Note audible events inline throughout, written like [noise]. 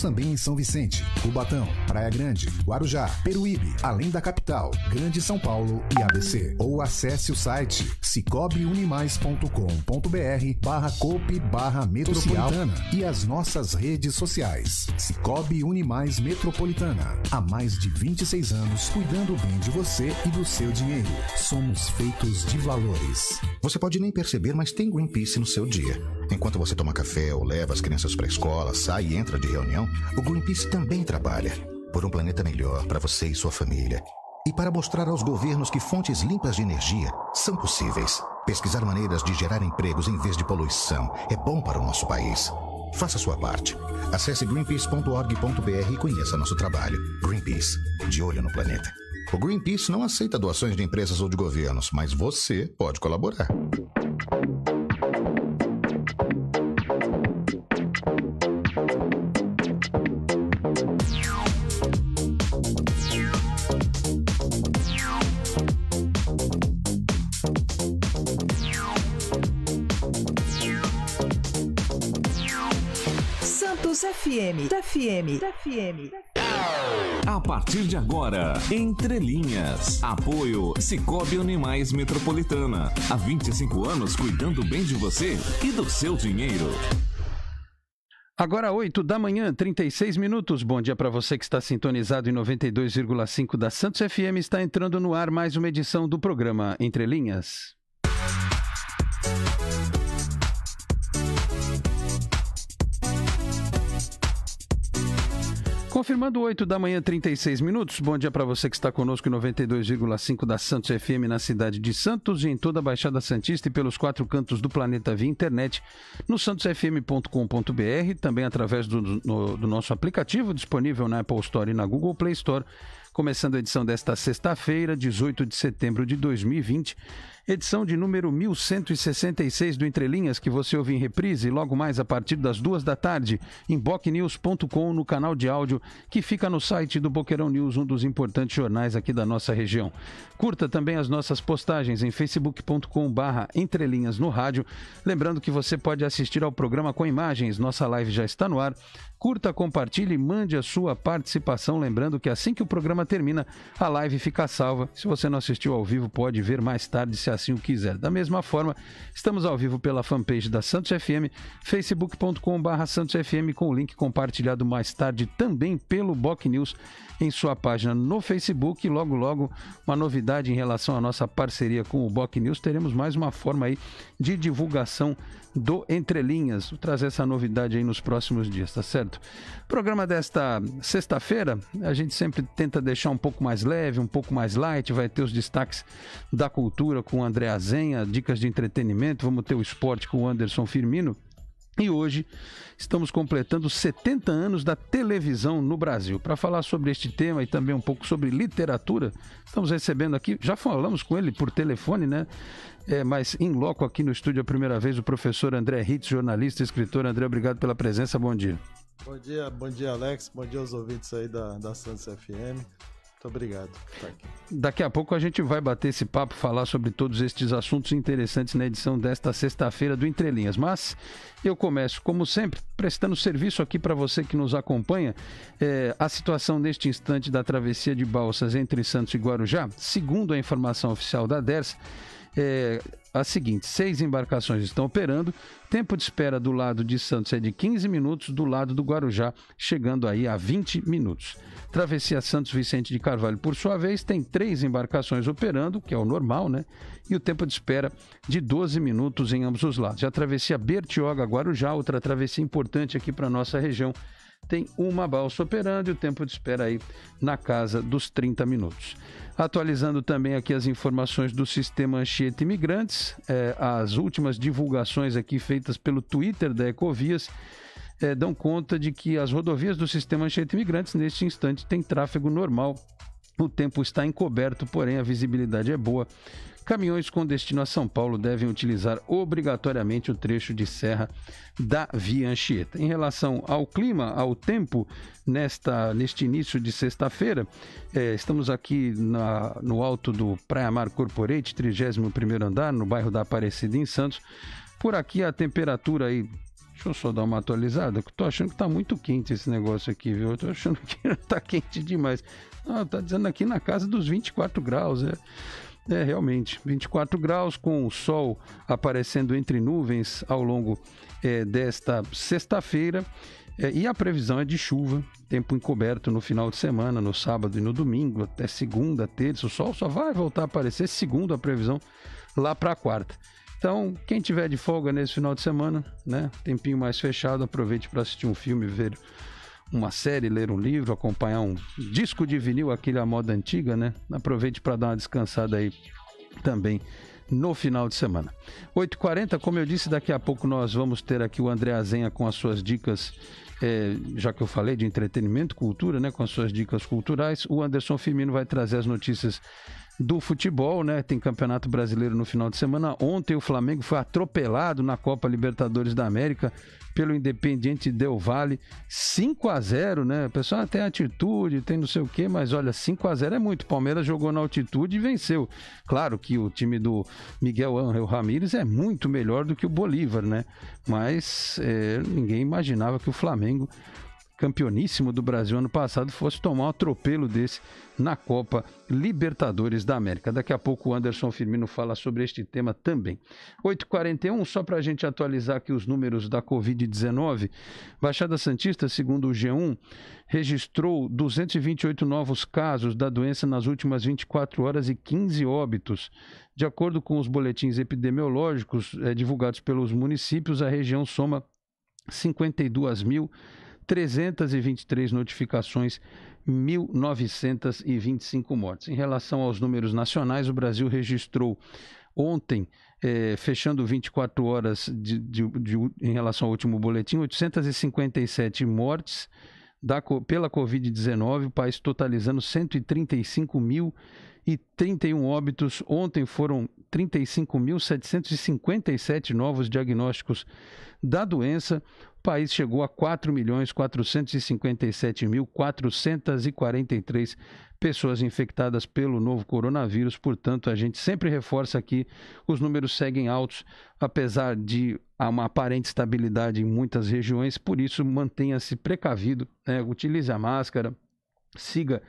também em São Vicente, Cubatão, Praia Grande, Guarujá, Peruíbe, além da capital, Grande São Paulo e ABC. Ou acesse o site cicobiunimais.com.br barra cope barra metropolitana e as nossas redes sociais. Cicobi Unimais Metropolitana. Há mais de 26 anos cuidando bem de você e do seu dinheiro. Somos feitos de valores. Você pode nem perceber, mas tem Greenpeace no seu dia. Enquanto você toma café ou leva as crianças para a escola, sai e entra de reunião, o Greenpeace também trabalha por um planeta melhor para você e sua família. E para mostrar aos governos que fontes limpas de energia são possíveis. Pesquisar maneiras de gerar empregos em vez de poluição é bom para o nosso país. Faça sua parte. Acesse greenpeace.org.br e conheça nosso trabalho. Greenpeace, de olho no planeta. O Greenpeace não aceita doações de empresas ou de governos, mas você pode colaborar. FM, FM, FM. A partir de agora, Entre Linhas. Apoio Cicobi Animais Metropolitana. Há 25 anos cuidando bem de você e do seu dinheiro. Agora 8 da manhã, 36 minutos. Bom dia para você que está sintonizado em 92,5 da Santos FM. Está entrando no ar mais uma edição do programa Entre Linhas. Confirmando 8 da manhã, 36 minutos. Bom dia para você que está conosco em 92,5 da Santos FM na cidade de Santos e em toda a Baixada Santista e pelos quatro cantos do planeta via internet no santosfm.com.br, também através do, no, do nosso aplicativo disponível na Apple Store e na Google Play Store. Começando a edição desta sexta-feira, 18 de setembro de 2020 edição de número 1166 do Entrelinhas, que você ouve em reprise logo mais a partir das duas da tarde, em bocnews.com, no canal de áudio, que fica no site do Boqueirão News, um dos importantes jornais aqui da nossa região. Curta também as nossas postagens em facebook.com barra entrelinhas no rádio. Lembrando que você pode assistir ao programa com imagens, nossa live já está no ar Curta, compartilhe e mande a sua participação. Lembrando que assim que o programa termina, a live fica salva. Se você não assistiu ao vivo, pode ver mais tarde, se assim o quiser. Da mesma forma, estamos ao vivo pela fanpage da Santos FM, facebook.com.br santosfm, com o link compartilhado mais tarde também pelo Boc News em sua página no Facebook. logo, logo, uma novidade em relação à nossa parceria com o Boc News. Teremos mais uma forma aí de divulgação do Entre Linhas. Vou trazer essa novidade aí nos próximos dias, tá certo? Programa desta sexta-feira, a gente sempre tenta deixar um pouco mais leve, um pouco mais light. Vai ter os destaques da cultura com o André Azenha, dicas de entretenimento. Vamos ter o esporte com o Anderson Firmino. E hoje estamos completando 70 anos da televisão no Brasil. Para falar sobre este tema e também um pouco sobre literatura, estamos recebendo aqui, já falamos com ele por telefone, né? É, mas em loco aqui no estúdio a primeira vez o professor André Ritz, jornalista e escritor. André, obrigado pela presença, bom dia. Bom dia, bom dia Alex, bom dia aos ouvintes aí da, da Santos FM. Muito obrigado. Daqui a pouco a gente vai bater esse papo, falar sobre todos estes assuntos interessantes na edição desta sexta-feira do Entrelinhas. Mas eu começo, como sempre, prestando serviço aqui para você que nos acompanha. É, a situação neste instante da travessia de balsas entre Santos e Guarujá, segundo a informação oficial da DERS, é a seguinte: seis embarcações estão operando. Tempo de espera do lado de Santos é de 15 minutos, do lado do Guarujá, chegando aí a 20 minutos. Travessia Santos Vicente de Carvalho, por sua vez, tem três embarcações operando, que é o normal, né? E o tempo de espera de 12 minutos em ambos os lados. a travessia Bertioga-Guarujá, outra travessia importante aqui para nossa região, tem uma balsa operando e o tempo de espera aí na casa dos 30 minutos. Atualizando também aqui as informações do sistema Anchieta Imigrantes, eh, as últimas divulgações aqui feitas pelo Twitter da Ecovias é, dão conta de que as rodovias do sistema Anchieta Imigrantes, neste instante, têm tráfego normal. O tempo está encoberto, porém a visibilidade é boa. Caminhões com destino a São Paulo devem utilizar obrigatoriamente o trecho de serra da Via Anchieta. Em relação ao clima, ao tempo, nesta, neste início de sexta-feira, é, estamos aqui na, no alto do Praia Mar Corporate, 31 andar, no bairro da Aparecida, em Santos. Por aqui a temperatura aí Deixa eu só dar uma atualizada, que tô achando que tá muito quente esse negócio aqui, viu? Eu tô achando [laughs] que tá quente demais. Ah, tá dizendo aqui na casa dos 24 graus, é. É, realmente, 24 graus com o sol aparecendo entre nuvens ao longo é, desta sexta-feira. É, e a previsão é de chuva, tempo encoberto no final de semana, no sábado e no domingo, até segunda, terça. O sol só vai voltar a aparecer segundo a previsão lá para quarta. Então, quem tiver de folga nesse final de semana, né, tempinho mais fechado, aproveite para assistir um filme, ver uma série, ler um livro, acompanhar um disco de vinil, aquele à moda antiga, né? Aproveite para dar uma descansada aí também no final de semana. 8h40, como eu disse, daqui a pouco nós vamos ter aqui o André Azenha com as suas dicas, é, já que eu falei de entretenimento, cultura, né? Com as suas dicas culturais. O Anderson Firmino vai trazer as notícias do futebol, né? Tem Campeonato Brasileiro no final de semana. Ontem o Flamengo foi atropelado na Copa Libertadores da América pelo Independiente Del Valle, 5 a 0, né? O pessoal tem atitude, tem não sei o quê, mas olha, 5 a 0 é muito. O Palmeiras jogou na altitude e venceu. Claro que o time do Miguel Ángel Ramírez é muito melhor do que o Bolívar, né? Mas é, ninguém imaginava que o Flamengo campeoníssimo do Brasil ano passado, fosse tomar um atropelo desse na Copa Libertadores da América. Daqui a pouco o Anderson Firmino fala sobre este tema também. 8h41, só para a gente atualizar aqui os números da Covid-19, Baixada Santista, segundo o G1, registrou 228 novos casos da doença nas últimas 24 horas e 15 óbitos. De acordo com os boletins epidemiológicos eh, divulgados pelos municípios, a região soma 52 mil 323 notificações, 1.925 mortes. Em relação aos números nacionais, o Brasil registrou ontem, eh, fechando 24 horas de, de, de, em relação ao último boletim, 857 mortes da, pela Covid-19, o país totalizando 135.031 óbitos. Ontem foram 35.757 novos diagnósticos da doença o país chegou a 4.457.443 pessoas infectadas pelo novo coronavírus. Portanto, a gente sempre reforça aqui, os números seguem altos, apesar de uma aparente estabilidade em muitas regiões. Por isso, mantenha-se precavido, né? utilize a máscara, siga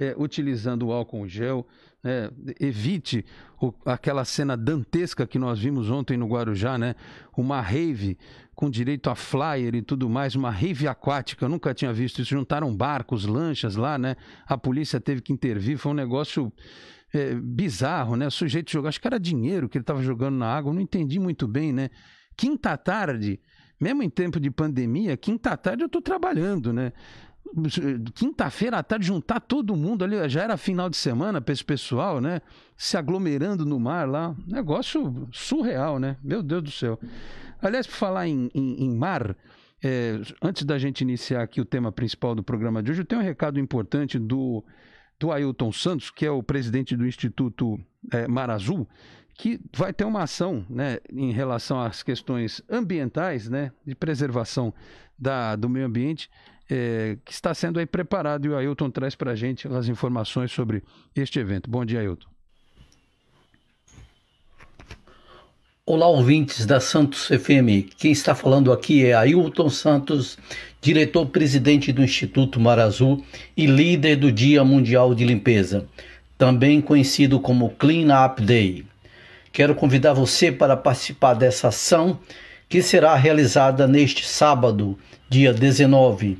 é, utilizando o álcool gel, né? evite o, aquela cena dantesca que nós vimos ontem no Guarujá, né? Uma rave com direito a flyer e tudo mais, uma rave aquática, eu nunca tinha visto isso. Juntaram barcos, lanchas lá, né? A polícia teve que intervir, foi um negócio é, bizarro, né? O sujeito jogou, acho que era dinheiro que ele estava jogando na água, não entendi muito bem, né? Quinta tarde, mesmo em tempo de pandemia, quinta tarde eu estou trabalhando, né? Quinta-feira à tarde, juntar todo mundo ali, já era final de semana para esse pessoal, né? Se aglomerando no mar lá, negócio surreal, né? Meu Deus do céu. Aliás, por falar em, em, em mar, é, antes da gente iniciar aqui o tema principal do programa de hoje, eu tenho um recado importante do, do Ailton Santos, que é o presidente do Instituto é, Mar Azul, que vai ter uma ação né, em relação às questões ambientais, né, de preservação da, do meio ambiente, é, que está sendo aí preparado e o Ailton traz para a gente as informações sobre este evento. Bom dia, Ailton. Olá, ouvintes da Santos FM. Quem está falando aqui é Ailton Santos, diretor-presidente do Instituto Mar Azul e líder do Dia Mundial de Limpeza, também conhecido como Clean Up Day. Quero convidar você para participar dessa ação que será realizada neste sábado, dia 19,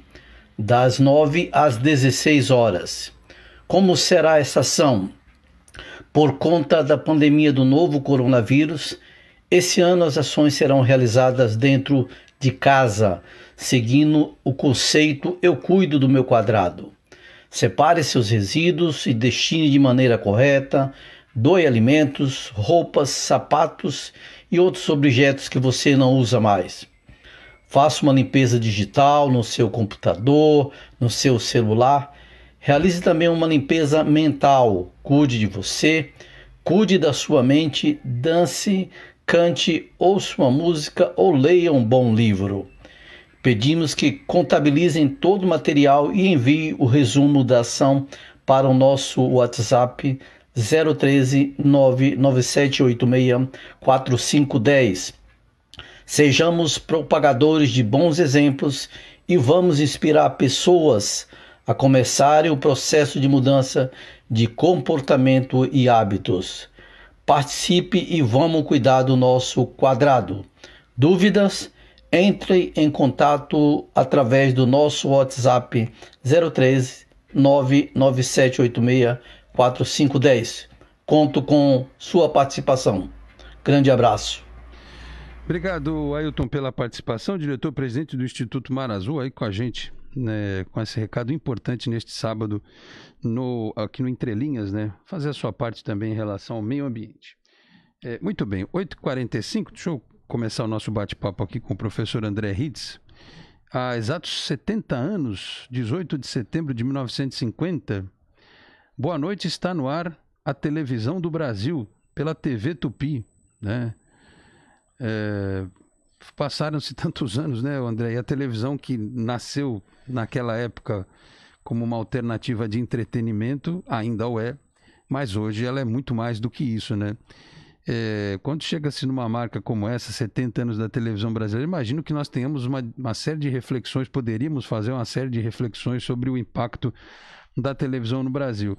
das 9 às 16 horas. Como será essa ação? Por conta da pandemia do novo coronavírus, esse ano as ações serão realizadas dentro de casa, seguindo o conceito Eu cuido do meu quadrado. Separe seus resíduos e destine de maneira correta. Doe alimentos, roupas, sapatos e outros objetos que você não usa mais. Faça uma limpeza digital no seu computador, no seu celular. Realize também uma limpeza mental. Cuide de você, cuide da sua mente, dance, cante, ouça uma música ou leia um bom livro. Pedimos que contabilizem todo o material e envie o resumo da ação para o nosso WhatsApp 013 99786 4510. Sejamos propagadores de bons exemplos e vamos inspirar pessoas a começarem o processo de mudança de comportamento e hábitos participe e vamos cuidar do nosso quadrado. Dúvidas? Entre em contato através do nosso WhatsApp 013 99786 4510. Conto com sua participação. Grande abraço. Obrigado, Ailton, pela participação. Diretor-presidente do Instituto Mar Azul aí com a gente né, com esse recado importante neste sábado no, aqui no Entrelinhas, né? Fazer a sua parte também em relação ao meio ambiente. É, muito bem, 8h45, deixa eu começar o nosso bate-papo aqui com o professor André Hitz. Há exatos 70 anos, 18 de setembro de 1950, Boa Noite está no ar a televisão do Brasil, pela TV Tupi, né? É, passaram-se tantos anos, né, André? E a televisão que nasceu naquela época como uma alternativa de entretenimento, ainda o é, mas hoje ela é muito mais do que isso, né? É, quando chega-se numa marca como essa, 70 anos da televisão brasileira, imagino que nós tenhamos uma, uma série de reflexões, poderíamos fazer uma série de reflexões sobre o impacto da televisão no Brasil.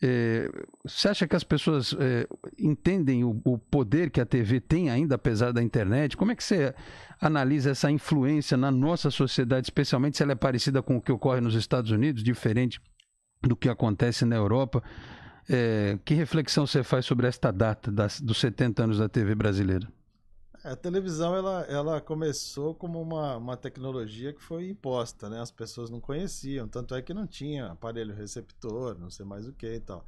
É, você acha que as pessoas é, entendem o, o, poder que a TV tem ainda, apesar da internet? Como é que você analisa essa influência na nossa sociedade, especialmente se ela é parecida com o que ocorre nos Estados Unidos, diferente do que acontece na Europa? É, que reflexão você faz sobre esta data das, dos 70 anos da TV brasileira? A televisão ela, ela começou como uma, uma tecnologia que foi imposta, né? As pessoas não conheciam, tanto é que não tinha aparelho receptor, não sei mais o que e tal.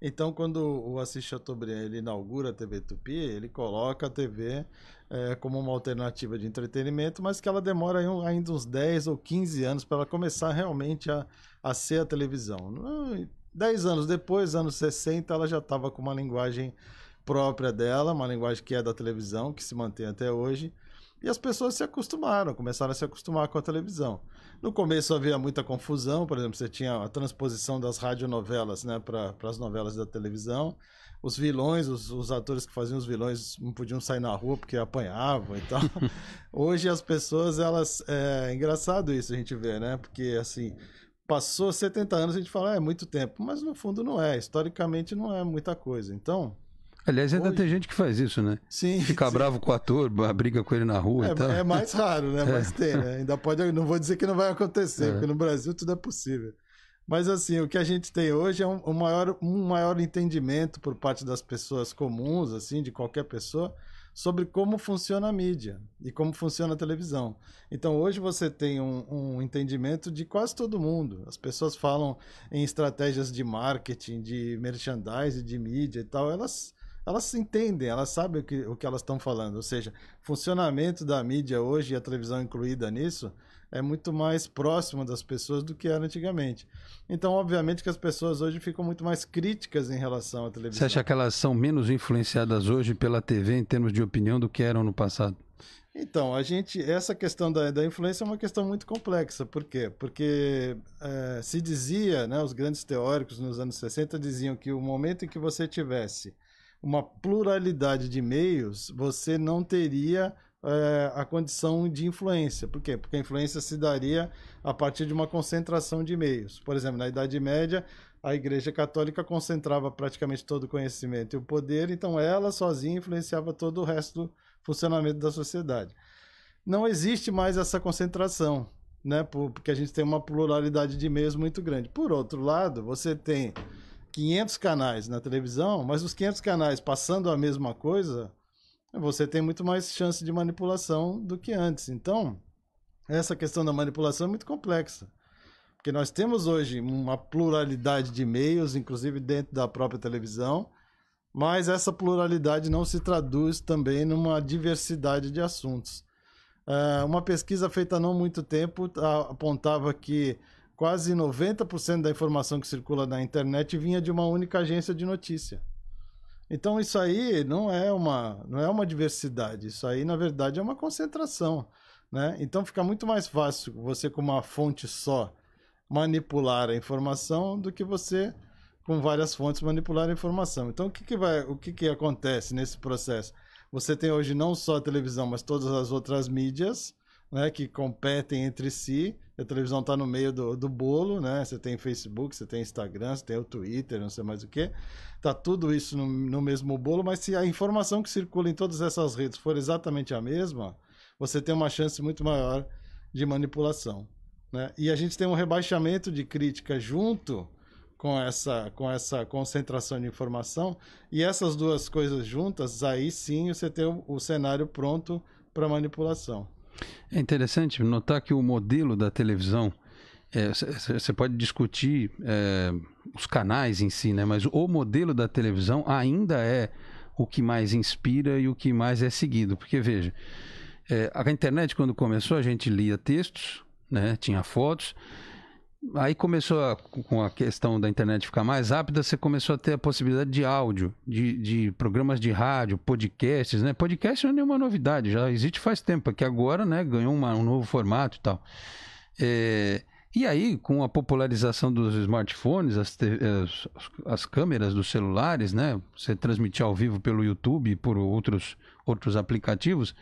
Então, quando o Assis Chateaubriand ele inaugura a TV Tupi, ele coloca a TV é, eh, como uma alternativa de entretenimento, mas que ela demora ainda uns 10 ou 15 anos para ela começar realmente a, a ser a televisão. Dez anos depois, anos 60, ela já estava com uma linguagem própria dela, uma linguagem que é da televisão, que se mantém até hoje. E as pessoas se acostumaram, começaram a se acostumar com a televisão. No começo havia muita confusão, por exemplo, você tinha a transposição das radionovelas né, para as novelas da televisão. Os vilões, os, os, atores que faziam os vilões não podiam sair na rua porque apanhavam e tal. [laughs] Hoje as pessoas, elas. É, engraçado isso a gente vê, né? Porque assim, passou 70 anos, a gente fala, ah, é muito tempo. Mas no fundo não é, historicamente não é muita coisa. Então, Aliás, ainda Hoje... tem gente que faz isso, né? Sim. Fica bravo com o ator, briga com ele na rua é, e tal. É mais raro, né? [laughs] É. Mas tem, né? Ainda pode. Não vou dizer que não vai acontecer, é. porque no Brasil tudo é possível. Mas assim, o que a gente tem hoje é um, um, maior, um maior entendimento por parte das pessoas comuns, assim, de qualquer pessoa, sobre como funciona a mídia e como funciona a televisão. Então hoje você tem um, um entendimento de quase todo mundo. As pessoas falam em estratégias de marketing, de merchandising, de mídia e tal. Elas elas se entendem, elas sabem o que, o que elas estão falando. Ou seja, funcionamento da mídia hoje e a televisão incluída nisso é muito mais próximo das pessoas do que era antigamente. Então, obviamente que as pessoas hoje ficam muito mais críticas em relação à televisão. Você acha que elas são menos influenciadas hoje pela TV em termos de opinião do que eram no passado? Então, a gente. Essa questão da, da influência é uma questão muito complexa. Por quê? Porque é, se dizia, né, os grandes teóricos nos anos 60 diziam que o momento em que você tivesse uma pluralidade de meios, você não teria é, a condição de influência. Por quê? Porque a influência se daria a partir de uma concentração de meios. Por exemplo, na Idade Média, a Igreja Católica concentrava praticamente todo o conhecimento e o poder, então ela sozinha influenciava todo o resto do funcionamento da sociedade. Não existe mais essa concentração, né? porque a gente tem uma pluralidade de meios muito grande. Por outro lado, você tem 500 canais na televisão, mas os 500 canais passando a mesma coisa, você tem muito mais chance de manipulação do que antes. Então, essa questão da manipulação é muito complexa. Porque nós temos hoje uma pluralidade de meios, inclusive dentro da própria televisão, mas essa pluralidade não se traduz também numa diversidade de assuntos. Ah, uma pesquisa feita há não muito tempo ah, apontava que quase 90% da informação que circula na internet vinha de uma única agência de notícia. Então isso aí não é uma, não é uma diversidade, isso aí na verdade é uma concentração, né? Então fica muito mais fácil você com uma fonte só manipular a informação do que você com várias fontes manipular a informação. Então o que, que vai, o que, que acontece nesse processo? Você tem hoje não só a televisão, mas todas as outras mídias né, que competem entre si. A televisão está no meio do, do bolo, né? Você tem Facebook, você tem Instagram, você tem o Twitter, não sei mais o que. Tá tudo isso no, no mesmo bolo, mas se a informação que circula em todas essas redes for exatamente a mesma, você tem uma chance muito maior de manipulação. Né? E a gente tem um rebaixamento de crítica junto com essa, com essa concentração de informação. E essas duas coisas juntas, aí sim você tem o, o cenário pronto para manipulação. É interessante notar que o modelo da televisão você é, pode discutir é, os canais em si, né? Mas o modelo da televisão ainda é o que mais inspira e o que mais é seguido. Porque, veja, é, a internet, quando começou, a gente lia textos, né? tinha fotos, aí começou a, com a questão da internet ficar mais rápida, você começou a ter a possibilidade de áudio, de, de programas de rádio, podcasts, né? Podcast não é nenhuma novidade, já existe faz tempo, é que agora, né, ganhou uma, um novo formato e tal. É, e aí, com a popularização dos smartphones, as, as, as, câmeras dos celulares, né? Você transmitir ao vivo pelo YouTube, por outros, outros aplicativos,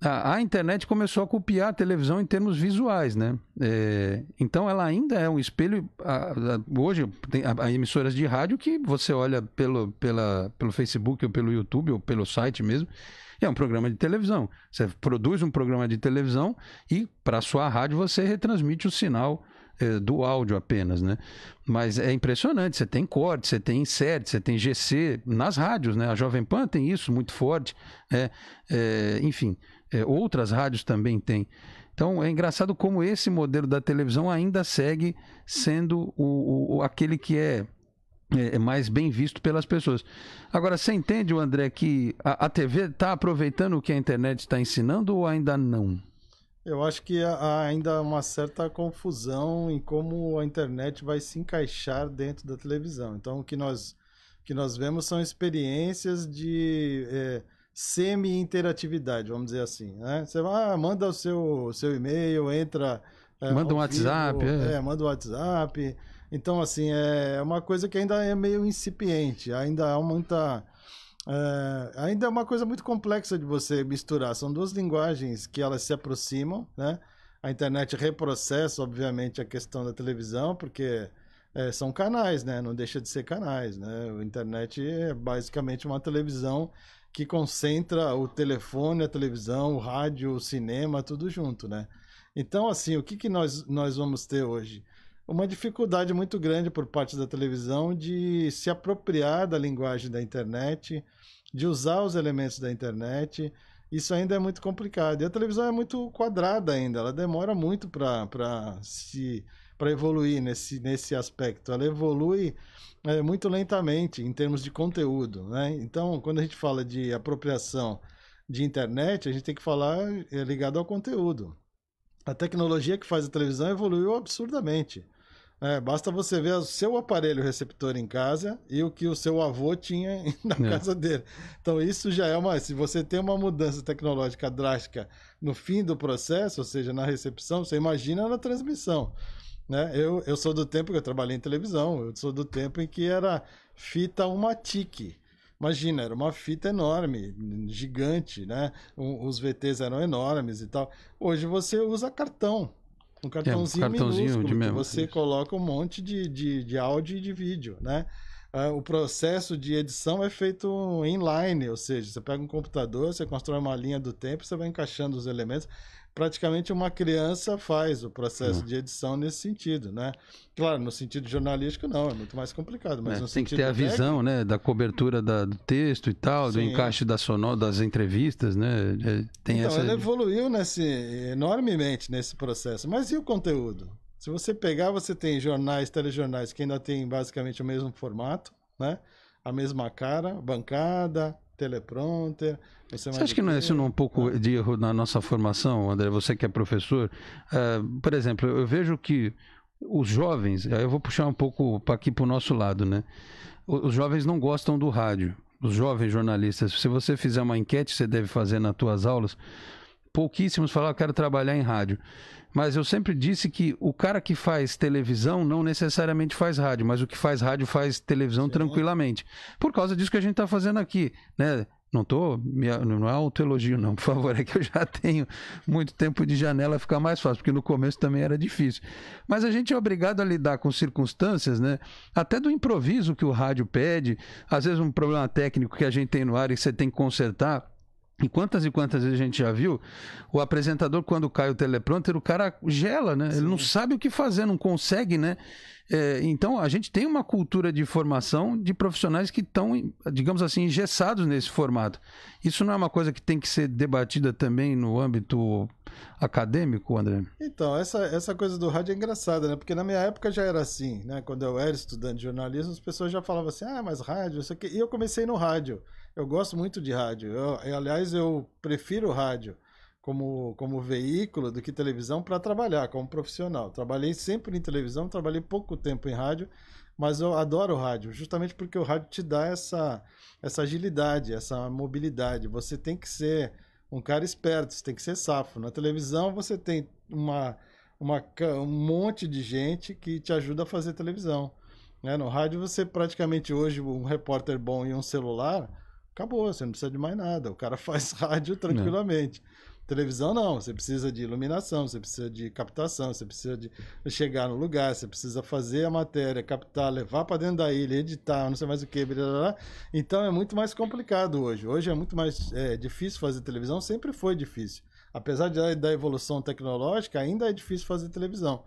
a, a, internet começou a copiar a televisão em termos visuais, né? É, então ela ainda é um espelho. A, a, hoje tem emissoras de rádio que você olha pelo, pela, pelo Facebook ou pelo YouTube ou pelo site mesmo. É um programa de televisão. Você produz um programa de televisão e para sua rádio você retransmite o sinal é, do áudio apenas, né? Mas é impressionante. Você tem corte, você tem insert, você tem GC nas rádios, né? A Jovem Pan tem isso muito forte, né? É, enfim é, outras rádios também têm. Então é engraçado como esse modelo da televisão ainda segue sendo o, o aquele que é, é, é, mais bem visto pelas pessoas. Agora, você entende, André, que a, a TV está aproveitando o que a internet está ensinando ou ainda não? Eu acho que há ainda uma certa confusão em como a internet vai se encaixar dentro da televisão. Então, o que nós, o que nós vemos são experiências de. É, semi-interatividade, vamos dizer assim. Né? Você vai, ah, manda o seu, seu e-mail, entra. É, manda um WhatsApp. Vivo, é. é, manda um WhatsApp. Então, assim, é, é uma coisa que ainda é meio incipiente, ainda há muita. É, ainda é uma coisa muito complexa de você misturar. São duas linguagens que elas se aproximam, né? A internet reprocessa, obviamente, a questão da televisão, porque é, são canais, né? Não deixa de ser canais, né? A internet é basicamente uma televisão que concentra o telefone, a televisão, o rádio, o cinema, tudo junto, né? Então, assim, o que, que nós, nós vamos ter hoje? Uma dificuldade muito grande por parte da televisão de se apropriar da linguagem da internet, de usar os elementos da internet. Isso ainda é muito complicado. E a televisão é muito quadrada ainda, ela demora muito para se para evoluir nesse, nesse aspecto. Ela evolui é, muito lentamente em termos de conteúdo. Né? Então, quando a gente fala de apropriação de internet, a gente tem que falar é, ligado ao conteúdo. A tecnologia que faz a televisão evoluiu absurdamente. É, basta você ver o seu aparelho receptor em casa e o que o seu avô tinha [laughs] na é. casa dele. Então, isso já é uma. Se você tem uma mudança tecnológica drástica no fim do processo, ou seja, na recepção, você imagina na transmissão. Né? Eu, eu sou do tempo que eu trabalhei em televisão, eu sou do tempo em que era fita uma tique. Imagina, era uma fita enorme, gigante, né? Os VTs eram enormes e tal. Hoje você usa cartão. Um cartãozinho, é, um cartãozinho minúsculo, você isso. coloca um monte de, de, de áudio e de vídeo, né? Ah, o processo de edição é feito inline, ou seja, você pega um computador, você constrói uma linha do tempo, você vai encaixando os elementos praticamente uma criança faz o processo uhum. de edição nesse sentido, né? Claro, no sentido jornalístico não, é muito mais complicado, mas é, no tem que ter a técnico... visão, né, da cobertura da, do texto e tal, Sim. do encaixe da sonora, das entrevistas, né? É, tem então, essa... ele evoluiu nesse enormemente nesse processo. Mas e o conteúdo? Se você pegar, você tem jornais, telejornais que ainda tem basicamente o mesmo formato, né? A mesma cara, bancada, teleprompter, é você, você acha que não é isso um pouco é. de erro na nossa formação, André? Você que é professor. Uh, por exemplo, eu vejo que os jovens, aí eu vou puxar um pouco para aqui para o nosso lado, né? Os jovens não gostam do rádio. Os jovens jornalistas, se você fizer uma enquete, você deve fazer nas tuas aulas, pouquíssimos falaram, ah, quero trabalhar em rádio. Mas eu sempre disse que o cara que faz televisão não necessariamente faz rádio, mas o que faz rádio faz televisão Sim. tranquilamente. Por causa disso que a gente está fazendo aqui, né? Não tô, não é autoelogio não, por favor, é que eu já tenho muito tempo de janela, fica mais fácil, porque no começo também era difícil. Mas a gente é obrigado a lidar com circunstâncias, né? Até do improviso que o rádio pede, às vezes um problema técnico que a gente tem no ar e você tem que consertar e quantas e quantas vezes a gente já viu o apresentador, quando cai o teleprompter, o cara gela, né? Sim. Ele não sabe o que fazer, não consegue, né? É, então, a gente tem uma cultura de formação de profissionais que estão, digamos assim, engessados nesse formato. Isso não é uma coisa que tem que ser debatida também no âmbito acadêmico, André? Então, essa, essa coisa do rádio é engraçada, né? Porque na minha época já era assim, né? Quando eu era estudante de jornalismo, as pessoas já falavam assim, ah, mas rádio, isso aqui. E eu comecei no rádio. Eu gosto muito de rádio. Eu, eu, aliás, eu prefiro rádio como, como veículo do que televisão para trabalhar, como profissional. Trabalhei sempre em televisão, trabalhei pouco tempo em rádio, mas eu adoro rádio, justamente porque o rádio te dá essa, essa agilidade, essa mobilidade. Você tem que ser um cara esperto, você tem que ser safo. Na televisão você tem uma, uma, um monte de gente que te ajuda a fazer televisão. Né? No rádio você praticamente hoje, um repórter bom e um celular Acabou, você não precisa de mais nada. O cara [laughs] faz rádio né. tranquilamente. Não. Televisão não, você precisa de iluminação, você precisa de captação, você precisa de chegar no lugar, você precisa fazer a matéria, captar, levar para dentro da ilha, editar, não sei mais o que. Então é muito mais complicado hoje. Hoje é muito mais é, difícil fazer televisão, sempre foi difícil. Apesar de, da evolução tecnológica, ainda é difícil fazer televisão.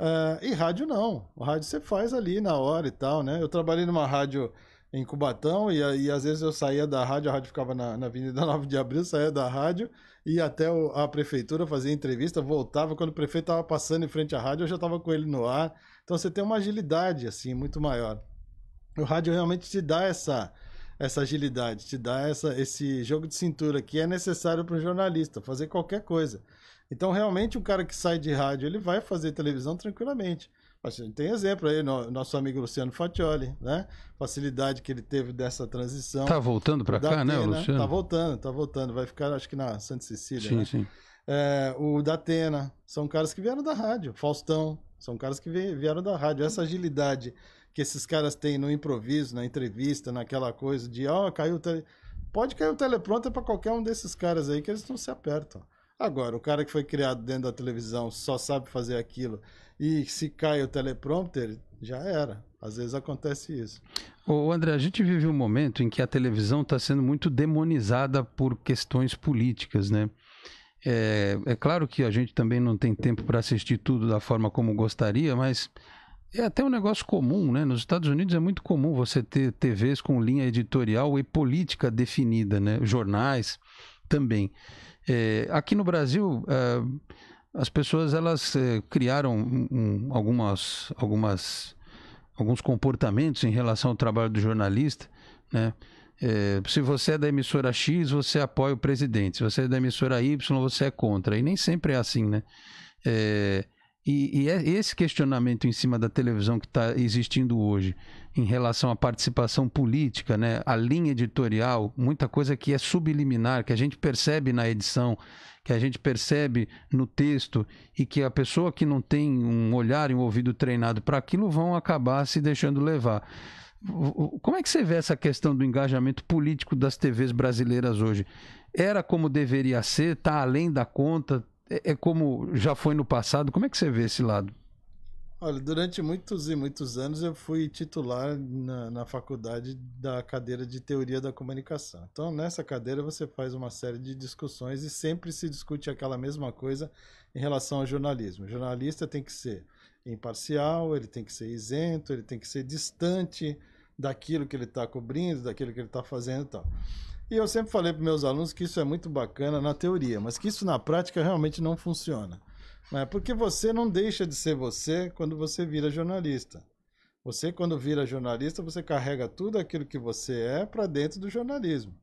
Uh, e rádio não. O rádio você faz ali na hora e tal, né? Eu trabalhei numa rádio em Cubatão, e, e às vezes eu saía da rádio, a rádio ficava na, na Avenida 9 [laughs] de Abril, saía da rádio, ia até o, a prefeitura, fazia entrevista, voltava, quando o prefeito estava passando em frente à rádio, eu já estava com ele no ar. Então você tem uma agilidade, assim, muito maior. O rádio realmente te dá essa essa agilidade, te dá essa, esse jogo de cintura que é necessário para um jornalista fazer qualquer coisa. Então, realmente, um cara que sai de rádio, ele vai fazer televisão tranquilamente tem exemplo aí, nosso amigo Luciano Faccioli, né? Facilidade que ele teve dessa transição. Tá voltando para cá, né, Luciano? Tá voltando, tá voltando. Vai ficar, acho que na Santa Cecília. Sim, né? sim. É, o Datena, são caras que vieram da rádio. Faustão, são caras que vieram da rádio. Essa agilidade que esses caras têm no improviso, na entrevista, naquela coisa de, ó, oh, caiu o tele... Pode cair o teleprompter para qualquer um desses caras aí que eles não se apertam. Agora, o cara que foi criado dentro da televisão só sabe fazer aquilo e se cai o teleprompter, já era. Às vezes acontece isso. Ô André, a gente vive um momento em que a televisão está sendo muito demonizada por questões políticas, né? É, é claro que a gente também não tem tempo para assistir tudo da forma como gostaria, mas é até um negócio comum, né? Nos Estados Unidos é muito comum você ter TVs com linha editorial e política definida, né? Jornais também. É, aqui no Brasil, uh, as pessoas elas é, criaram um, algumas, algumas, alguns comportamentos em relação ao trabalho do jornalista, né? É, se você é da emissora X, você apoia o presidente. Se você é da emissora Y, você é contra. E nem sempre é assim, né? É, e, e é esse questionamento em cima da televisão que está existindo hoje, em relação à participação política, né? A linha editorial, muita coisa que é subliminar, que a gente percebe na edição, que a gente percebe no texto e que a pessoa que não tem um olhar e um ouvido treinado para aquilo vão acabar se deixando levar. Como é que você vê essa questão do engajamento político das TVs brasileiras hoje? Era como deveria ser? Está além da conta? É, é como já foi no passado? Como é que você vê esse lado? Olha, durante muitos e muitos anos eu fui titular na, na, faculdade da cadeira de teoria da comunicação. Então, nessa cadeira você faz uma série de discussões e sempre se discute aquela mesma coisa em relação ao jornalismo. O jornalista tem que ser imparcial, ele tem que ser isento, ele tem que ser distante daquilo que ele está cobrindo, daquilo que ele está fazendo e tal. E eu sempre falei para meus alunos que isso é muito bacana na teoria, mas que isso na prática realmente não funciona. Né? Porque você não deixa de ser você quando você vira jornalista. Você, quando vira jornalista, você carrega tudo aquilo que você é para dentro do jornalismo.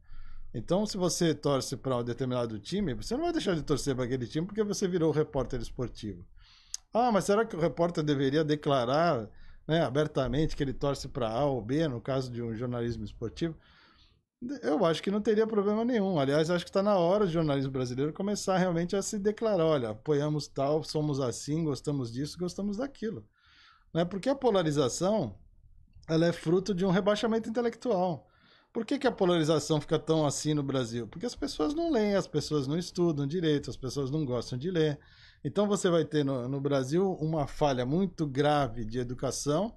Então, se você torce para um determinado time, você não vai deixar de torcer para aquele time porque você virou repórter esportivo. Ah, mas será que o repórter deveria declarar né, abertamente que ele torce para A ou B, no caso de um jornalismo esportivo? Eu acho que não teria problema nenhum. Aliás, acho que está na hora do jornalismo brasileiro começar realmente a se declarar: olha, apoiamos tal, somos assim, gostamos disso, gostamos daquilo. Né? Porque a polarização ela é fruto de um rebaixamento intelectual. Por que, que a polarização fica tão assim no Brasil? Porque as pessoas não leem, as pessoas não estudam direito, as pessoas não gostam de ler. Então você vai ter no, no Brasil uma falha muito grave de educação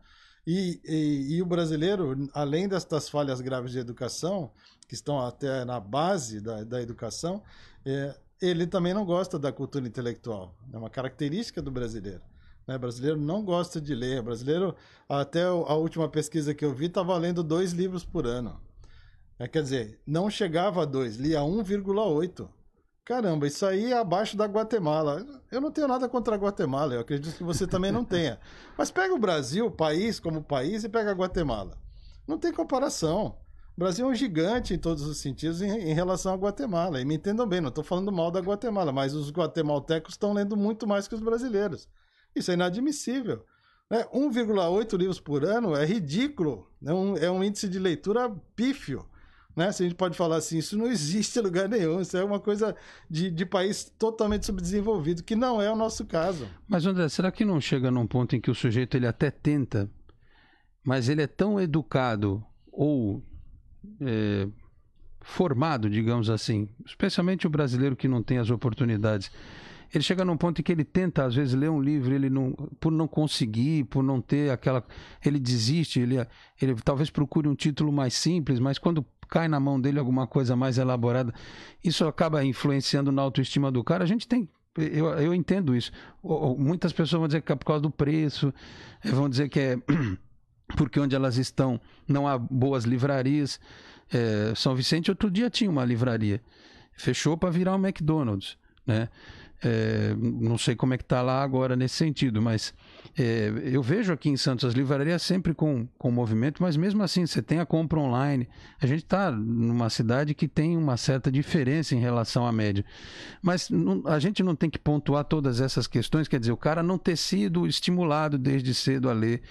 e, e, e o brasileiro, além destas falhas graves de educação, que estão até na base da, da educação, é, ele também não gosta da cultura intelectual. É uma característica do brasileiro. Né? O brasileiro não gosta de ler. O brasileiro, até a última pesquisa que eu vi, estava tá lendo dois livros por ano. É, quer dizer, não chegava a dois, lia 1,8. Caramba, isso aí é abaixo da Guatemala. Eu não tenho nada contra a Guatemala, eu acredito que você também não tenha. [laughs] Mas pega o Brasil, país como país, e pega a Guatemala. Não tem comparação. O Brasil é um gigante em todos os sentidos em, em relação à Guatemala. E me entendam bem, não estou falando mal da Guatemala, mas os guatemaltecos estão lendo muito mais que os brasileiros. Isso é inadmissível. Né? 1,8 livros por ano é ridículo. É um, é um índice de leitura pífio né? Se a gente pode falar assim, isso não existe em lugar nenhum, isso é uma coisa de, de país totalmente subdesenvolvido, que não é o nosso caso. Mas André, será que não chega num ponto em que o sujeito ele até tenta, mas ele é tão educado ou é, formado, digamos assim, especialmente o brasileiro que não tem as oportunidades, ele chega num ponto em que ele tenta, às vezes, ler um livro, ele não, por não conseguir, por não ter aquela. Ele desiste, ele, ele talvez procure um título mais simples, mas quando cai na mão dele alguma coisa mais elaborada, isso acaba influenciando na autoestima do cara. A gente tem eu, eu entendo isso. Muitas pessoas vão dizer que é por causa do preço, eh, vão dizer que é [clears throat] porque onde elas estão não há boas livrarias. É, São Vicente, outro dia tinha uma livraria, fechou para virar um McDonald's. Né? É, não sei como é que está lá agora nesse sentido, mas é, eu vejo aqui em Santos as livrarias sempre com, com movimento, mas mesmo assim você tem a compra online. A gente está numa cidade que tem uma certa diferença em relação à média. Mas não, a gente não tem que pontuar todas essas questões, quer dizer, o cara não ter sido estimulado desde cedo a ler.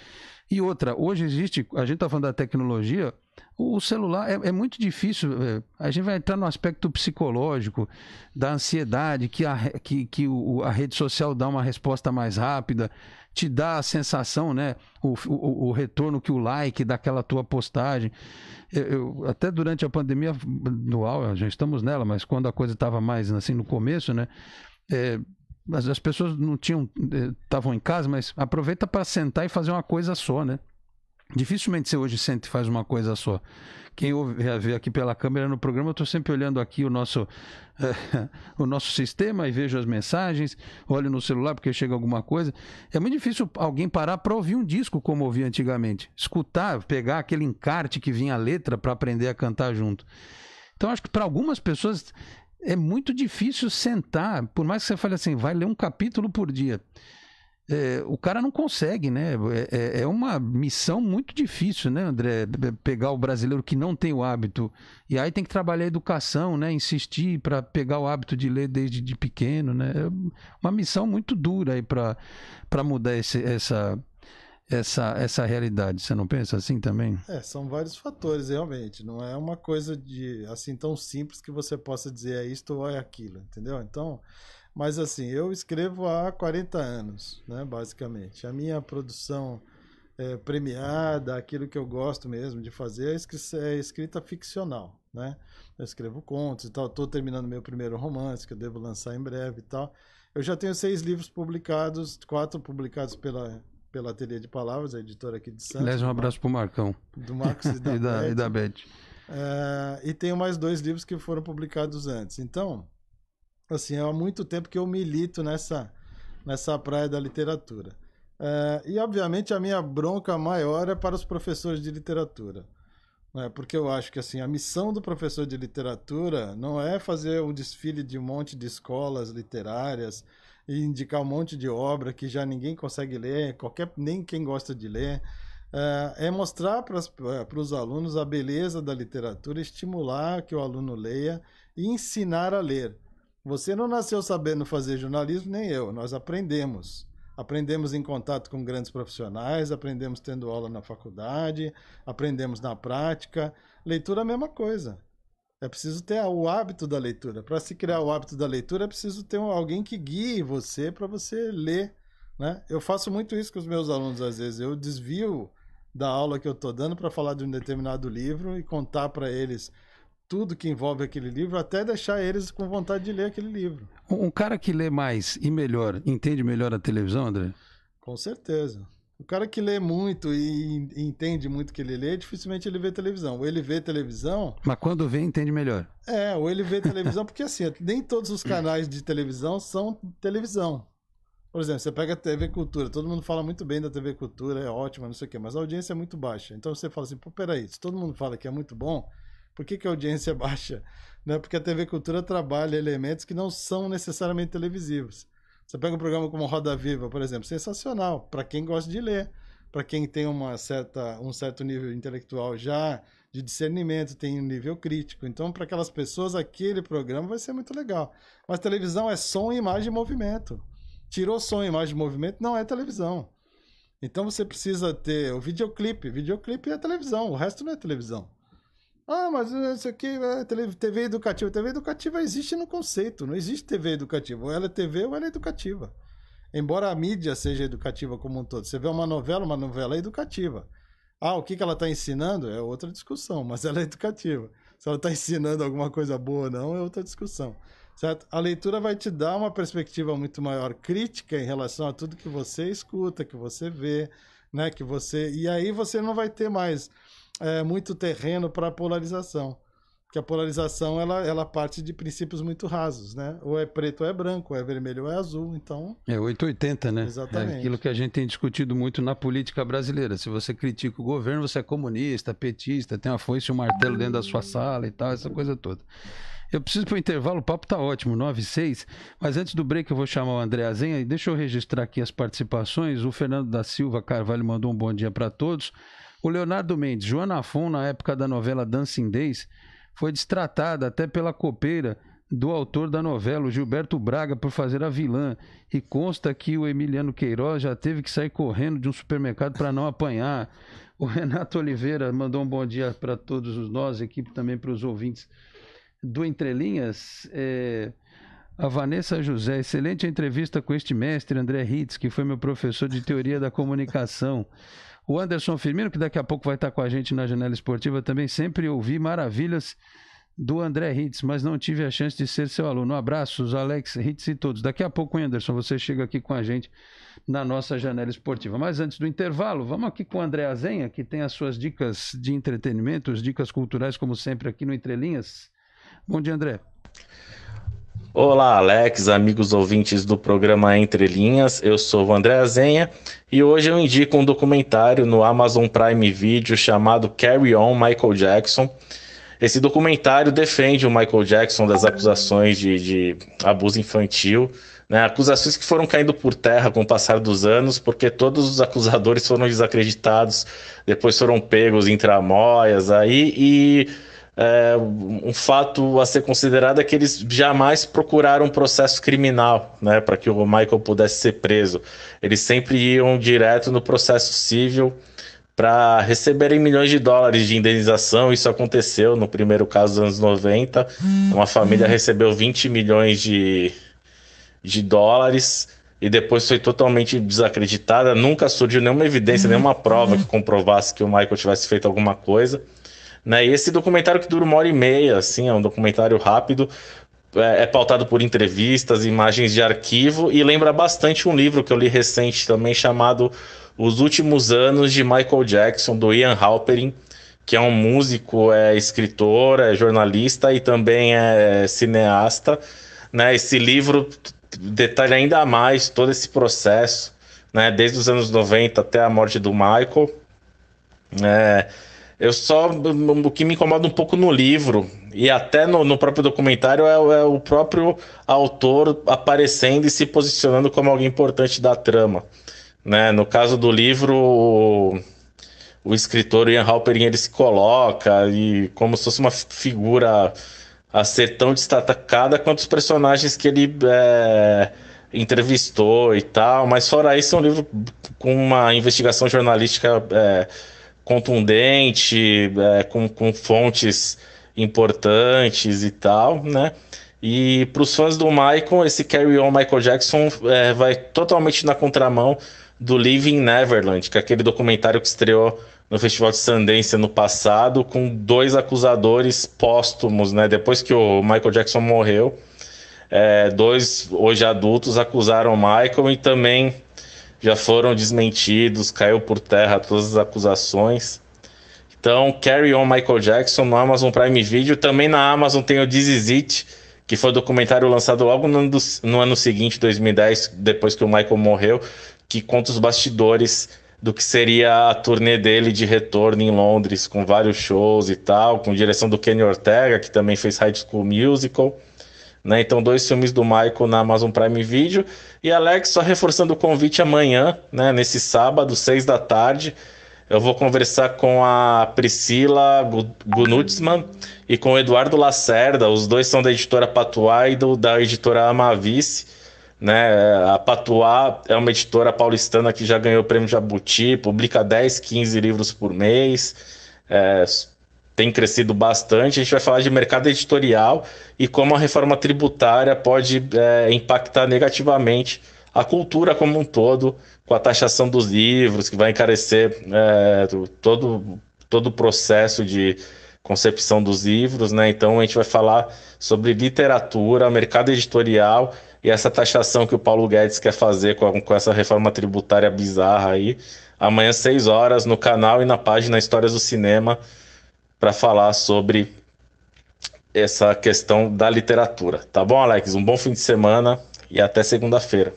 E outra, hoje existe, a gente está falando da tecnologia, o celular é, é, muito difícil. É, a gente vai entrar no aspecto psicológico da ansiedade, que a, que, que o, a rede social dá uma resposta mais rápida, te dá a sensação, né? O, o, o retorno que o like daquela tua postagem. Eu, eu, até durante a pandemia, no já estamos nela, mas quando a coisa estava mais assim no começo, né? É, as, as pessoas não tinham. estavam eh, em casa, mas aproveita para sentar e fazer uma coisa só, né? Dificilmente você hoje sente e faz uma coisa só. Quem ouve vê aqui pela câmera no programa, eu estou sempre olhando aqui o nosso, é, [laughs] o nosso sistema e vejo as mensagens, olho no celular porque chega alguma coisa. É muito difícil alguém parar para ouvir um disco como ouvia antigamente. Escutar, pegar aquele encarte que vinha a letra para aprender a cantar junto. Então acho que para algumas pessoas é muito difícil sentar, por mais que você fale assim, vai ler um capítulo por dia. É, o cara não consegue, né? É, é, é uma missão muito difícil, né, André? Pegar o brasileiro que não tem o hábito. E aí tem que trabalhar a educação, né? Insistir para pegar o hábito de ler desde de pequeno, né? É uma missão muito dura aí para mudar esse, essa, essa, essa realidade. Você não pensa assim também? É, são vários fatores, realmente. Não é uma coisa de assim tão simples que você possa dizer é isto ou é aquilo, entendeu? Então, mas assim, eu escrevo há 40 anos, né, basicamente. A minha produção é, premiada, aquilo que eu gosto mesmo de fazer, é, escrita, é escrita ficcional, né? Eu escrevo contos e tal. Estou terminando meu primeiro romance, que eu devo lançar em breve e tal. Eu já tenho seis livros publicados, quatro publicados pela pela Teria de Palavras, a editora aqui de Santos. Aliás, um abraço pro Marcão. Do Marcos e [laughs] da, e da, Beth. E, da Beth. Uh, e tenho mais dois livros que foram publicados antes. Então, assim, é há muito tempo que eu milito nessa, nessa praia da literatura. Uh, e, obviamente, a minha bronca maior é para os professores de literatura. Né? Porque eu acho que assim a missão do professor de literatura não é fazer um desfile de um monte de escolas literárias, e indicar um monte de obra que já ninguém consegue ler, qualquer nem quem gosta de ler. Eh, é mostrar para eh, os alunos a beleza da literatura, estimular que o aluno leia e ensinar a ler. Você não nasceu sabendo fazer jornalismo, nem eu, nós aprendemos. Aprendemos em contato com grandes profissionais, aprendemos tendo aula na faculdade, aprendemos na prática. Leitura é a mesma coisa. É preciso ter o hábito da leitura. Para se criar o hábito da leitura, é preciso ter alguém que guie você para você ler. Né? Eu faço muito isso com os meus alunos, às vezes. Eu desvio da aula que eu estou dando para falar de um determinado livro e contar para eles tudo que envolve aquele livro, até deixar eles com vontade de ler aquele livro. Um cara que lê mais e melhor, entende melhor a televisão, André? Com certeza. O cara que lê muito e entende muito que ele lê, dificilmente ele vê televisão. Ou ele vê televisão. Mas quando vê, entende melhor. É, ou ele vê [laughs] televisão, porque assim, nem todos os canais de televisão são televisão. Por exemplo, você pega a TV Cultura, todo mundo fala muito bem da TV Cultura, é ótima, não sei o quê, mas a audiência é muito baixa. Então você fala assim, pô, peraí, se todo mundo fala que é muito bom, por que, que a audiência é baixa? [laughs] Né? Porque a TV Cultura trabalha elementos que não são necessariamente televisivos. Você pega um programa como Roda Viva, por exemplo, sensacional para quem gosta de ler, para quem tem uma certa, um certo nível intelectual já de discernimento, tem um nível crítico. Então, para aquelas pessoas, aquele programa vai ser muito legal. Mas televisão é som, imagem e movimento. Tirou som, imagem e movimento, não é televisão. Então você precisa ter o videoclipe. Videoclipe é televisão, o resto não é televisão. Ah, mas isso aqui é TV educativa. TV educativa existe no conceito, não existe TV educativa. Ou ela é TV ou ela é educativa. Embora a mídia seja educativa como um todo. Você vê uma novela, uma novela é educativa. Ah, o que, que ela está ensinando é outra discussão, mas ela é educativa. Se ela está ensinando alguma coisa boa ou não, é outra discussão. Certo? A leitura vai te dar uma perspectiva muito maior, crítica em relação a tudo que você escuta, que você vê, né? Que você. E aí você não vai ter mais é, muito terreno para a polarização. Porque a polarização ela, ela parte de princípios muito rasos, né? Ou é preto ou é branco, ou é vermelho ou é azul, então... É 880, né? Exatamente. É aquilo que a gente tem discutido muito na política brasileira. Se você critica o governo, você é comunista, petista, tem uma foice e um martelo dentro da sua sala e tal, essa coisa toda. Eu preciso para o intervalo, o papo está ótimo, 9 e 6, mas antes do break eu vou chamar o André Azenha e deixa eu registrar aqui as participações. O Fernando da Silva Carvalho mandou um bom dia para todos. O Leonardo Mendes, Joana Afon, na época da novela Dancing Days, foi destratada até pela copeira do autor da novela, Gilberto Braga, por fazer a vilã. E consta que o Emiliano Queiroz já teve que sair correndo de um supermercado para não apanhar. O Renato Oliveira mandou um bom dia para todos nós, equipe também para os ouvintes do Entrelinhas. É... A Vanessa José, excelente entrevista com este mestre André Hitz, que foi meu professor de teoria da comunicação. O Anderson Firmino, que daqui a pouco vai estar com a gente na Janela Esportiva também, sempre ouvi maravilhas do André Hitz, mas não tive a chance de ser seu aluno. abraços, Alex, Hitz e todos. Daqui a pouco, Anderson, você chega aqui com a gente na nossa janela esportiva. Mas antes do intervalo, vamos aqui com o André Azenha, que tem as suas dicas de entretenimento, as dicas culturais, como sempre, aqui no Entrelinhas. Bom dia, André. Olá, Alex, amigos ouvintes do programa Entre Linhas. Eu sou o André Azenha e hoje eu indico um documentário no Amazon Prime Video chamado Carry On Michael Jackson. Esse documentário defende o Michael Jackson das acusações de, de abuso infantil, né? acusações que foram caindo por terra com o passar dos anos, porque todos os acusadores foram desacreditados, depois foram pegos em tramóias aí e é, um fato a ser considerado é que eles jamais procuraram um processo criminal, né, para que o Michael pudesse ser preso. Eles sempre iam direto no processo civil para receberem milhões de dólares de indenização. Isso aconteceu no primeiro caso dos anos 90. uma família uhum. recebeu 20 milhões de, de dólares e depois foi totalmente desacreditada. Nunca surgiu nenhuma evidência, uhum. nenhuma prova que uhum. comprovasse que o Michael tivesse feito alguma coisa. Né? E esse documentário que dura uma hora e meia, assim, é um documentário rápido, é, é, pautado por entrevistas, imagens de arquivo e lembra bastante um livro que eu li recente também chamado Os Últimos Anos de Michael Jackson, do Ian Halperin, que é um músico, é escritor, é jornalista e também é cineasta. Né? Esse livro detalha ainda mais todo esse processo, né? desde os anos 90 até a morte do Michael. Né? Eu só. O que me incomoda um pouco no livro, e até no, no próprio documentário, é, é, o próprio autor aparecendo e se posicionando como alguém importante da trama. Né? No caso do livro, o, o escritor Ian Halperin ele se coloca e como se fosse uma figura a ser tão destacada quanto os personagens que ele. É, entrevistou e tal, mas fora isso é um livro com uma investigação jornalística é, contundente, é, com, com fontes importantes e tal, né? E para os fãs do Michael, esse Carry On Michael Jackson é, vai totalmente na contramão do Living Neverland, que é aquele documentário que estreou no Festival de Sundance no passado, com dois acusadores póstumos, né? Depois que o Michael Jackson morreu, é, dois hoje adultos acusaram o Michael e também já foram desmentidos, caiu por terra todas as acusações. Então, Carry On Michael Jackson no Amazon Prime Video. Também na Amazon tem o This Is It, que foi o um documentário lançado logo no ano, do, no ano seguinte, 2010, depois que o Michael morreu, que conta os bastidores do que seria a turnê dele de retorno em Londres, com vários shows e tal, com direção do Kenny Ortega, que também fez High School Musical. Né? Então, dois filmes do Michael na Amazon Prime Video. E Alex, só reforçando o convite amanhã, né? nesse sábado, seis da tarde, eu vou conversar com a Priscila Gunutzmann e com o Eduardo Lacerda. Os dois são da editora Patuá e do, da editora Amavice. Né? A Patuá é uma editora paulistana que já ganhou o prêmio Jabuti, publica 10, 15 livros por mês. É, tem crescido bastante. A gente vai falar de mercado editorial e como a reforma tributária pode é, impactar negativamente a cultura como um todo, com a taxação dos livros, que vai encarecer é, todo, todo o processo de concepção dos livros. Né? Então, a gente vai falar sobre literatura, mercado editorial e essa taxação que o Paulo Guedes quer fazer com, com essa reforma tributária bizarra aí. Amanhã, às 6 horas, no canal e na página Histórias do Cinema para falar sobre essa questão da literatura. Tá bom, Alex? Um bom fim de semana e até segunda-feira.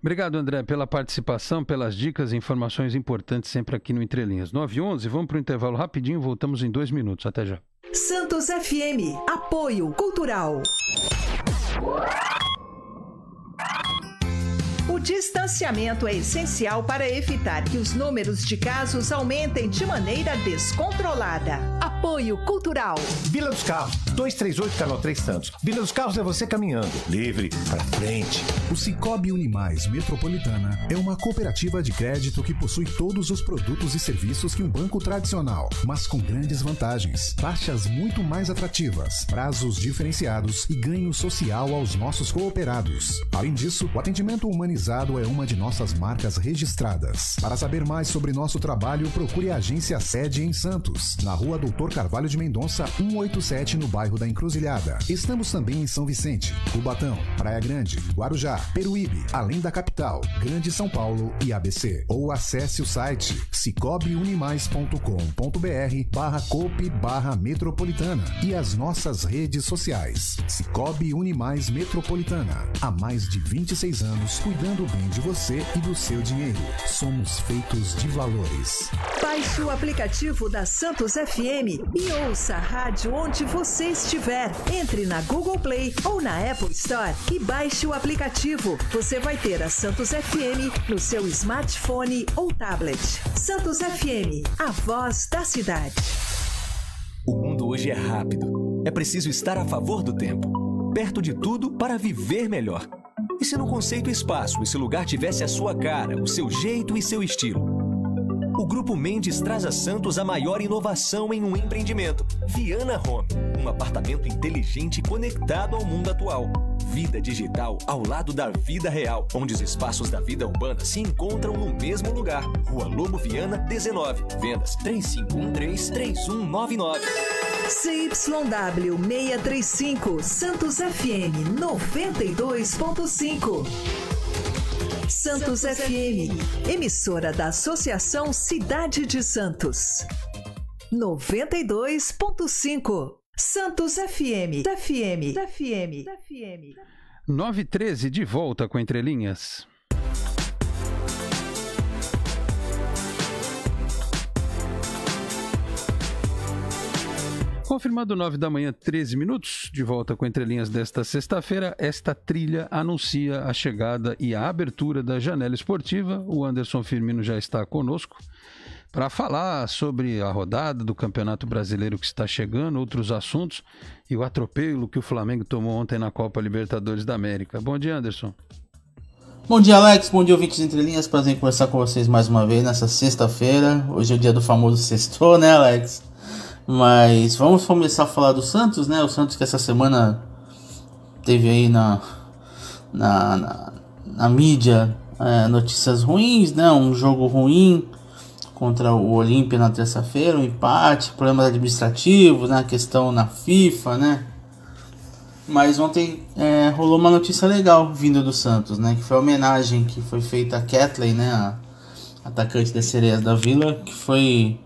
Obrigado, André, pela participação, pelas dicas e informações importantes sempre aqui no Entrelinhas. 9 e 11, vamos para o intervalo rapidinho, voltamos em dois minutos. Até já. Santos FM, apoio cultural distanciamento é essencial para evitar que os números de casos aumentem de maneira descontrolada. Apoio Cultural. Vila dos Carros, 238 Canal 3 Santos. Vila dos Carros é você caminhando, livre, para frente. O Cicobi Unimais Metropolitana é uma cooperativa de crédito que possui todos os produtos e serviços que um banco tradicional, mas com grandes vantagens, taxas muito mais atrativas, prazos diferenciados e ganho social aos nossos cooperados. Além disso, o atendimento humanizado é uma de nossas marcas registradas. Para saber mais sobre nosso trabalho, procure a agência sede em Santos, na rua Doutor Carvalho de Mendonça, 187, no bairro da Encruzilhada. Estamos também em São Vicente, Cubatão, Praia Grande, Guarujá, Peruíbe, além da capital, Grande São Paulo e ABC. Ou acesse o site cicobiunimais.com.br barra cope barra metropolitana e as nossas redes sociais. Cicobi Unimais Metropolitana. Há mais de 26 anos cuidando o bem de você e do seu dinheiro. Somos feitos de valores. Baixe o aplicativo da Santos FM e ouça a rádio onde você estiver. Entre na Google Play ou na Apple Store e baixe o aplicativo. Você vai ter a Santos FM no seu smartphone ou tablet. Santos FM, a voz da cidade. O mundo hoje é rápido. É preciso estar a favor do tempo, perto de tudo para viver melhor. E se no conceito espaço esse lugar tivesse a sua cara, o seu jeito e seu estilo? O Grupo Mendes traz a Santos a maior inovação em um empreendimento. Viana Home, um apartamento inteligente conectado ao mundo atual. Vida digital ao lado da vida real, onde os espaços da vida urbana se encontram no mesmo lugar. Rua Lobo Viana, 19. Vendas 3513-3199. CYW 635, Santos FM 92.5. Santos, Santos FM, FM, emissora da Associação Cidade de Santos. 92.5 Santos FM, FM, FM, FM. 913 de volta com entrelinhas. Confirmado 9 da manhã, 13 minutos, de volta com entrelinhas desta sexta-feira, esta trilha anuncia a chegada e a abertura da janela esportiva. O Anderson Firmino já está conosco para falar sobre a rodada do Campeonato Brasileiro que está chegando, outros assuntos e o atropelo que o Flamengo tomou ontem na Copa Libertadores da América. Bom dia, Anderson. Bom dia, Alex. Bom dia, ouvintes entre linhas. Prazer em conversar com vocês mais uma vez nessa sexta-feira. Hoje é o dia do famoso sextou, né, Alex? Mas vamos começar a falar do Santos, né? O Santos que essa semana teve aí na, na, na, na mídia é, notícias ruins, né? Um jogo ruim contra o Olímpia na terça-feira, um empate, problemas administrativos, né? A questão na FIFA, né? Mas ontem é, rolou uma notícia legal vindo do Santos, né? Que foi a homenagem que foi feita a Kathleen, né? A atacante das Sereias da Vila, que foi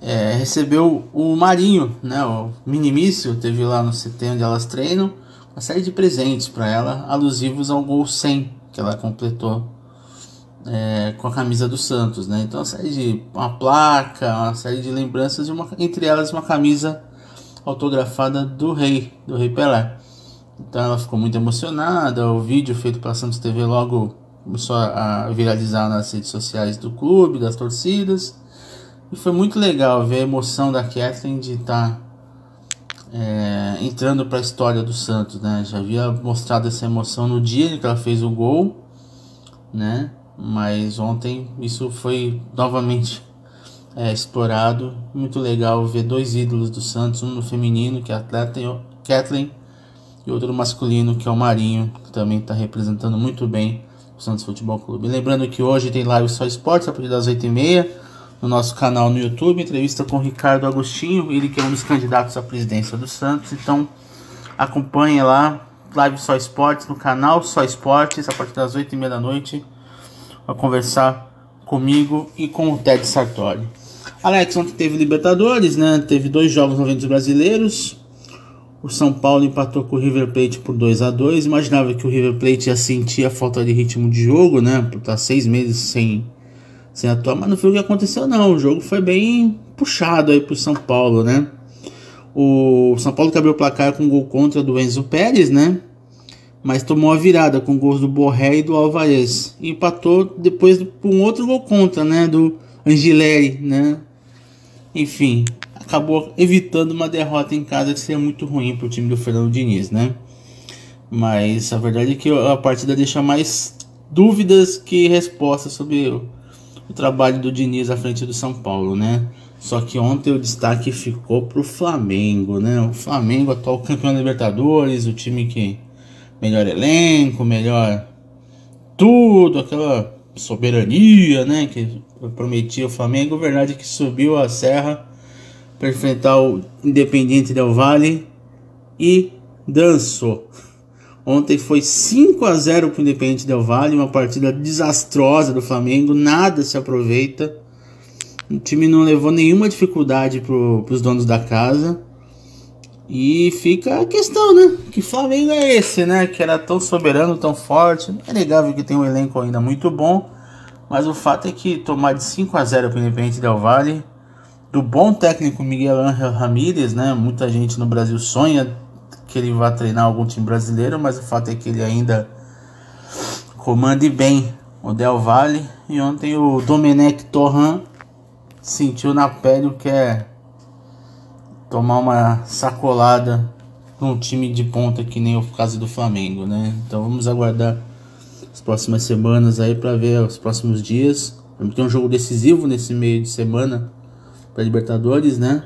é, recebeu o Marinho, né, o Minimício, teve lá no CT onde elas treinam, uma série de presentes para ela, alusivos ao gol 100 que ela completou é, com a camisa do Santos, né? Então, uma série de uma placa, uma série de lembranças e uma, entre elas uma camisa autografada do rei, do rei Pelé. Então ela ficou muito emocionada. O vídeo feito para Santos TV logo começou a viralizar nas redes sociais do clube, das torcidas. E foi muito legal ver a emoção da Kathleen de estar tá, é, entrando para a história do Santos, né? Já havia mostrado essa emoção no dia em que ela fez o gol, né? Mas ontem isso foi novamente é, explorado. Muito legal ver dois ídolos do Santos, um no feminino, que é a atleta, Kathleen, e outro no masculino, que é o Marinho, que também está representando muito bem o Santos Futebol Clube. lembrando que hoje tem live só esportes a partir das 8h30 no nosso canal no YouTube, entrevista com Ricardo Agostinho, ele que é um dos candidatos à presidência do Santos. Então acompanhe lá, live Só Esportes, no canal Só Esportes, a partir das 8 e meia da noite, para conversar comigo e com o Ted Sartori. Alex, ontem teve Libertadores, né? Teve dois jogos no brasileiros. O São Paulo empatou com o River Plate por 2 a 2 Imaginava que o River Plate ia sentir a falta de ritmo de jogo, né? Por estar tá seis meses sem sem atuar, mas não foi o que aconteceu não. O jogo foi bem puxado aí pro São Paulo, né? O São Paulo que abriu o placar com gol contra do Enzo Pérez, né? Mas tomou a virada com gols do Borré e do Alvarez. E empatou depois com um outro gol contra, né? Do Angileri, né? Enfim, acabou evitando uma derrota em casa que seria muito ruim pro time do Fernando Diniz, né? Mas a verdade é que a partida deixa mais dúvidas que respostas sobre o trabalho do Diniz à frente do São Paulo, né? Só que ontem o destaque ficou pro Flamengo, né? O Flamengo, atual campeão da Libertadores, o time que melhor elenco, melhor tudo, aquela soberania, né? Que prometia o Flamengo. verdade é que subiu a serra para enfrentar o Independiente Del Valle e dançou. Ontem foi 5 a 0 para o Independente Del Valle, uma partida desastrosa do Flamengo, nada se aproveita. O time não levou nenhuma dificuldade para os donos da casa. E fica a questão, né? Que Flamengo é esse, né? Que era tão soberano, tão forte. É negável que tem um elenco ainda muito bom. Mas o fato é que tomar de 5 a 0 para o Independente Del Valle, do bom técnico Miguel Ángel Ramírez, né? Muita gente no Brasil sonha que ele vá treinar algum time brasileiro, mas o fato é que ele ainda comande bem o Del Valle. E ontem o Domenech Torran sentiu na pele o que é tomar uma sacolada num time de ponta que nem o caso do Flamengo, né? Então vamos aguardar as próximas semanas aí para ver os próximos dias. Tem um jogo decisivo nesse meio de semana para Libertadores, né?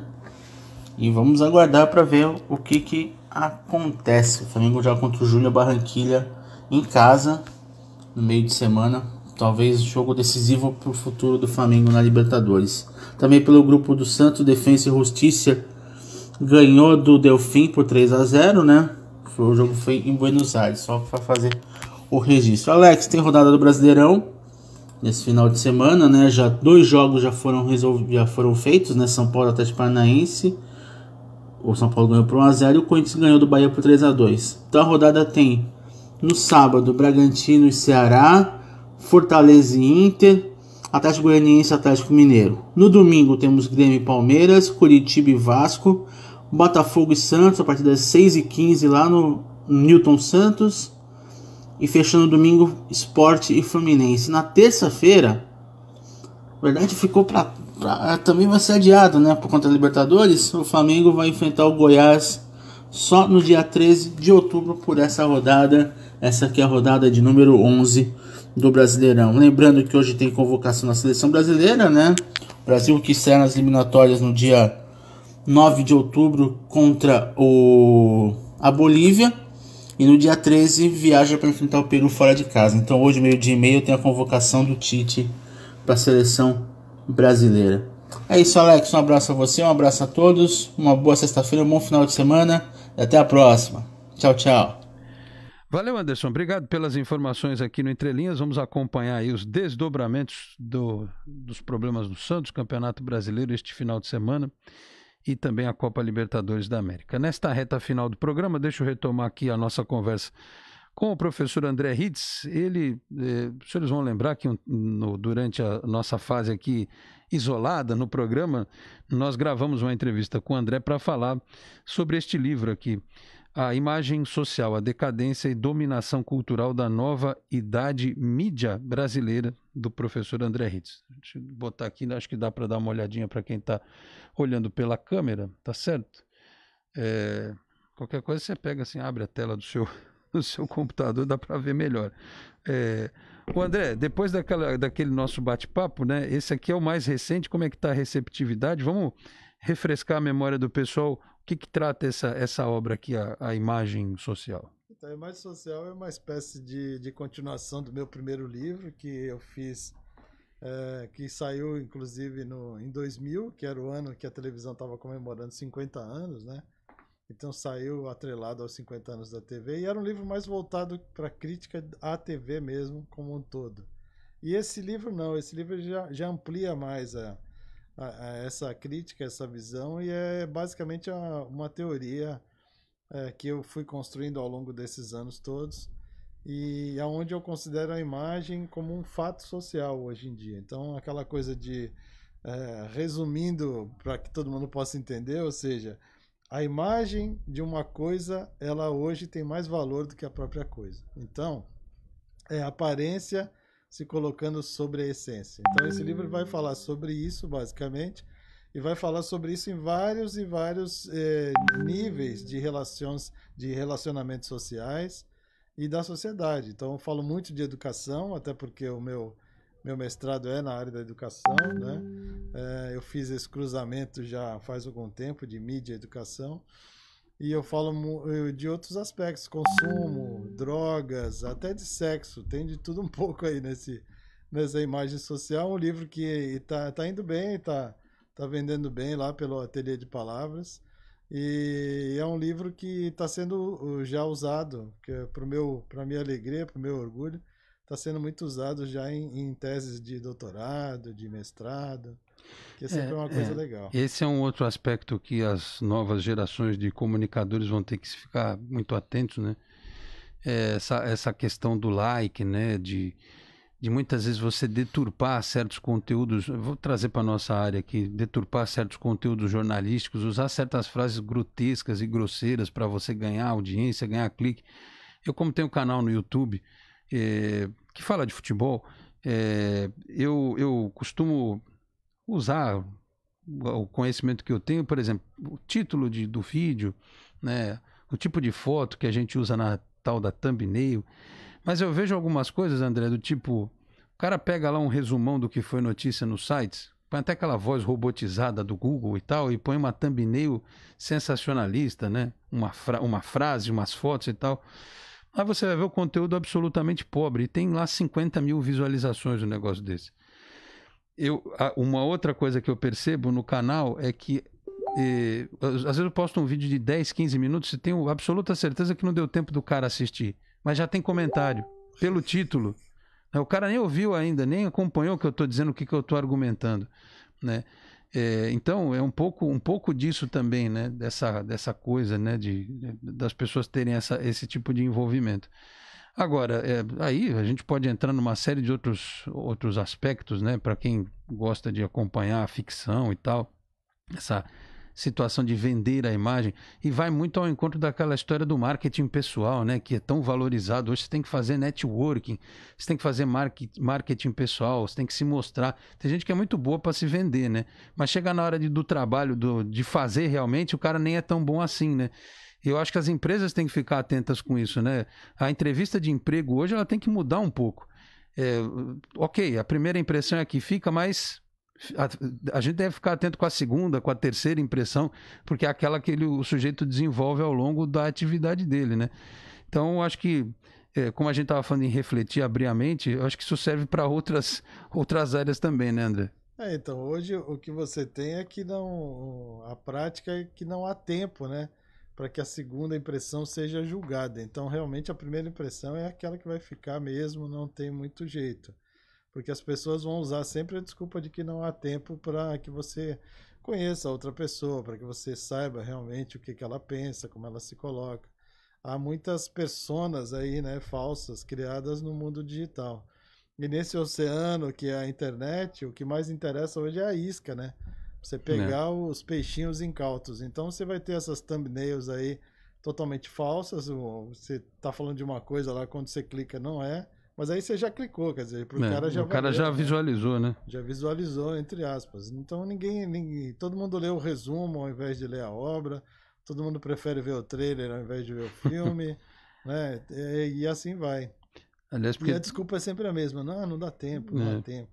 E vamos aguardar para ver o que que acontece. O Flamengo joga contra o Júnior Barranquilha em casa no meio de semana. Talvez jogo decisivo para o futuro do Flamengo na Libertadores. Também pelo grupo do Santos, Defensa e Justiça ganhou do Delfim por 3 a 0 né? O jogo foi em Buenos Aires, só para fazer o registro. Alex, tem rodada do Brasileirão nesse final de semana, né? Já dois jogos já foram resolvidos, já foram feitos, né? São Paulo Atlético Paranaense o São Paulo ganhou por 1x0 e o Corinthians ganhou do Bahia por 3x2. Então a rodada tem no sábado Bragantino e Ceará, Fortaleza e Inter, Atlético Goianiense e Atlético Mineiro. No domingo temos Grêmio e Palmeiras, Curitiba e Vasco, Botafogo e Santos a partir das é 6h15 lá no Newton Santos. E fechando o domingo, Esporte e Fluminense. Na terça-feira, na verdade ficou para pra, é, também vai ser adiado, né? Por conta da Libertadores, o Flamengo vai enfrentar o Goiás só no dia 13 de outubro por essa rodada. Essa aqui é a rodada de número 11 do Brasileirão. Lembrando que hoje tem convocação na seleção brasileira, né? O Brasil que estreia nas eliminatórias no dia 9 de outubro contra o a Bolívia e no dia 13 viaja para enfrentar o Peru fora de casa. Então hoje meio-dia e meio tem a convocação do Tite para a seleção brasileira. É isso, Alex. Um abraço a você, um abraço a todos. Uma boa sexta-feira, um bom final de semana. E até a próxima. Tchau, tchau. Valeu, Anderson. Obrigado pelas informações aqui no Entrelinhas. Vamos acompanhar aí os desdobramentos do, dos problemas do Santos, Campeonato Brasileiro este final de semana e também a Copa Libertadores da América. Nesta reta final do programa, deixa eu retomar aqui a nossa conversa com o professor André Hitz. Ele, eh, os senhores vão lembrar que no, durante a nossa fase aqui isolada no programa, nós gravamos uma entrevista com o André para falar sobre este livro aqui, A Imagem Social, a Decadência e Dominação Cultural da Nova Idade Mídia Brasileira, do professor André Hitz. Deixa eu botar aqui, acho que dá para dar uma olhadinha para quem está olhando pela câmera, tá certo? É, qualquer coisa você pega assim, abre a tela do seu [laughs] no seu computador, dá para ver melhor. É... O André, depois daquela, daquele nosso bate-papo, né? Esse aqui é o mais recente. Como é que está a receptividade? Vamos refrescar a memória do pessoal. O que, que trata essa, essa obra aqui, a, a imagem social? Então, a imagem social é uma espécie de, de continuação do meu primeiro livro que eu fiz, é, que saiu inclusive no, em 2000, que era o ano que a televisão estava comemorando 50 anos, né? Então saiu atrelado aos 50 anos da TV e era um livro mais voltado para crítica à TV mesmo, como um todo. E esse livro não, esse livro já, já amplia mais a, a, a essa crítica, essa visão, e é basicamente uma, uma teoria é, que eu fui construindo ao longo desses anos todos, e aonde é eu considero a imagem como um fato social hoje em dia. Então, aquela coisa de, é, resumindo para que todo mundo possa entender, ou seja, a imagem de uma coisa, ela hoje tem mais valor do que a própria coisa. Então, é a aparência se colocando sobre a essência. Então, esse livro vai falar sobre isso, basicamente, e vai falar sobre isso em vários e vários eh, níveis de relações, de relacionamentos sociais e da sociedade. Então, eu falo muito de educação, até porque o meu meu mestrado é na área da educação, né? É, eu fiz esse cruzamento já faz algum tempo de mídia e educação. E eu falo de outros aspectos, consumo, drogas, até de sexo, tem de tudo um [laughs] pouco aí nesse, nessa imagem social. Um livro que está tá indo bem, está tá vendendo bem lá pelo Ateliê de Palavras. E é um livro que está sendo uh, já usado, que é para minha alegria, para o meu orgulho, está sendo muito usado já em, em, teses de doutorado, de mestrado, que é, é sempre é, uma coisa é. legal. Esse é um outro aspecto que as novas gerações de comunicadores vão ter que ficar muito atentos, né? É essa, essa questão do like, né? De, de muitas vezes você deturpar certos conteúdos, vou trazer para nossa área aqui, deturpar certos conteúdos jornalísticos, usar certas frases grotescas e grosseiras para você ganhar audiência, ganhar clique. Eu como tenho um canal no YouTube, eh, que fala de futebol, é, eu, eu costumo usar o conhecimento que eu tenho, por exemplo, o título de, do vídeo, né, o tipo de foto que a gente usa na tal da thumbnail. Mas eu vejo algumas coisas, André, do tipo, o cara pega lá um resumão do que foi notícia nos sites, põe até aquela voz robotizada do Google e tal, e põe uma thumbnail sensacionalista, né? Uma, fra uma frase, umas fotos e tal. Aí você vai ver o conteúdo absolutamente pobre. E tem lá 50 mil visualizações um negócio desse. Eu, uma outra coisa que eu percebo no canal é que eh, às vezes eu posto um vídeo de 10, 15 minutos e tenho absoluta certeza que não deu tempo do cara assistir. Mas já tem comentário pelo título. O cara nem ouviu ainda, nem acompanhou o que eu estou dizendo, o que, que eu estou argumentando. Né? É, então é um pouco um pouco disso também, né? Dessa dessa coisa, né? De, de das pessoas terem essa, esse tipo de envolvimento. Agora, é, aí a gente pode entrar numa série de outros outros aspectos, né? Para quem gosta de acompanhar a ficção e tal, essa situação de vender a imagem e vai muito ao encontro daquela história do marketing pessoal, né? Que é tão valorizado. Hoje você tem que fazer networking, você tem que fazer marketing pessoal, você tem que se mostrar. Tem gente que é muito boa para se vender, né? Mas chega na hora de, do trabalho, do, de fazer realmente, o cara nem é tão bom assim, né? Eu acho que as empresas têm que ficar atentas com isso, né? A entrevista de emprego hoje ela tem que mudar um pouco. É, ok, a primeira impressão é que fica, mas a, a, gente deve ficar atento com a segunda, com a terceira impressão, porque é aquela que ele, o sujeito desenvolve ao longo da atividade dele, né? Então, acho que, é, como a gente estava falando em refletir, abrir a mente, acho que isso serve para outras, outras áreas também, né, André? É, então, hoje o que você tem é que não. A prática é que não há tempo, né? Para que a segunda impressão seja julgada. Então, realmente, a primeira impressão é aquela que vai ficar mesmo, não tem muito jeito. Porque as pessoas vão usar sempre a desculpa de que não há tempo para que você conheça a outra pessoa, para que você saiba realmente o que, que ela pensa, como ela se coloca. Há muitas personas aí, né, falsas, criadas no mundo digital. E nesse oceano que é a internet, o que mais interessa hoje é a isca, né? Você é. pegar os peixinhos incautos. Então você vai ter essas thumbnails aí totalmente falsas. Você tá falando de uma coisa lá, quando você clica, não é. Mas aí você já clicou, quer dizer, pro é, cara já O cara já né? visualizou, né? Já visualizou, entre aspas. Então ninguém, ninguém. Todo mundo lê o resumo ao invés de ler a obra. Todo mundo prefere ver o trailer ao invés de ver o [laughs] filme. né? E, é, e, assim vai. Aliás, porque... E a desculpa é sempre a mesma. Não, ah, não dá tempo, não é. dá tempo.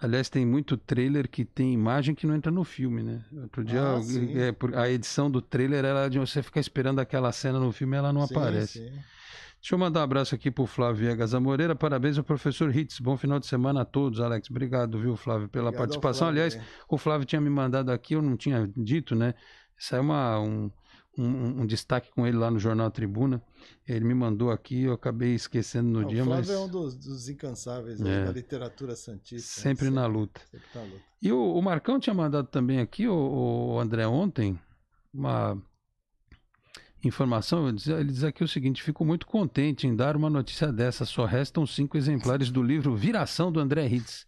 Aliás, tem muito trailer que tem imagem que não entra no filme, né? Outro dia, ah, é, a edição do trailer era de você ficar esperando aquela cena no filme e ela não sim, aparece. Sim. Deixa eu mandar um abraço aqui para o Flávio Viegas Moreira. Parabéns ao professor Hitz. Bom final de semana a todos, Alex. Obrigado, viu, Flávio, pela Obrigado participação. Flávio, Aliás, o Flávio tinha me mandado aqui, eu não tinha dito, né? Isso é uma, um, um, um, destaque com ele lá no Jornal Tribuna. Ele me mandou aqui, eu acabei esquecendo no Não, dia, Flávio mas. é um dos, dos incansáveis é. da literatura santista. Né? Sempre, né? na, luta. sempre luta. E o, o, Marcão tinha mandado também aqui, o, o André, ontem, uma informação, ele diz aqui o seguinte: fico muito contente em dar uma notícia dessa. Só restam cinco exemplares do livro Viração do André Hitz.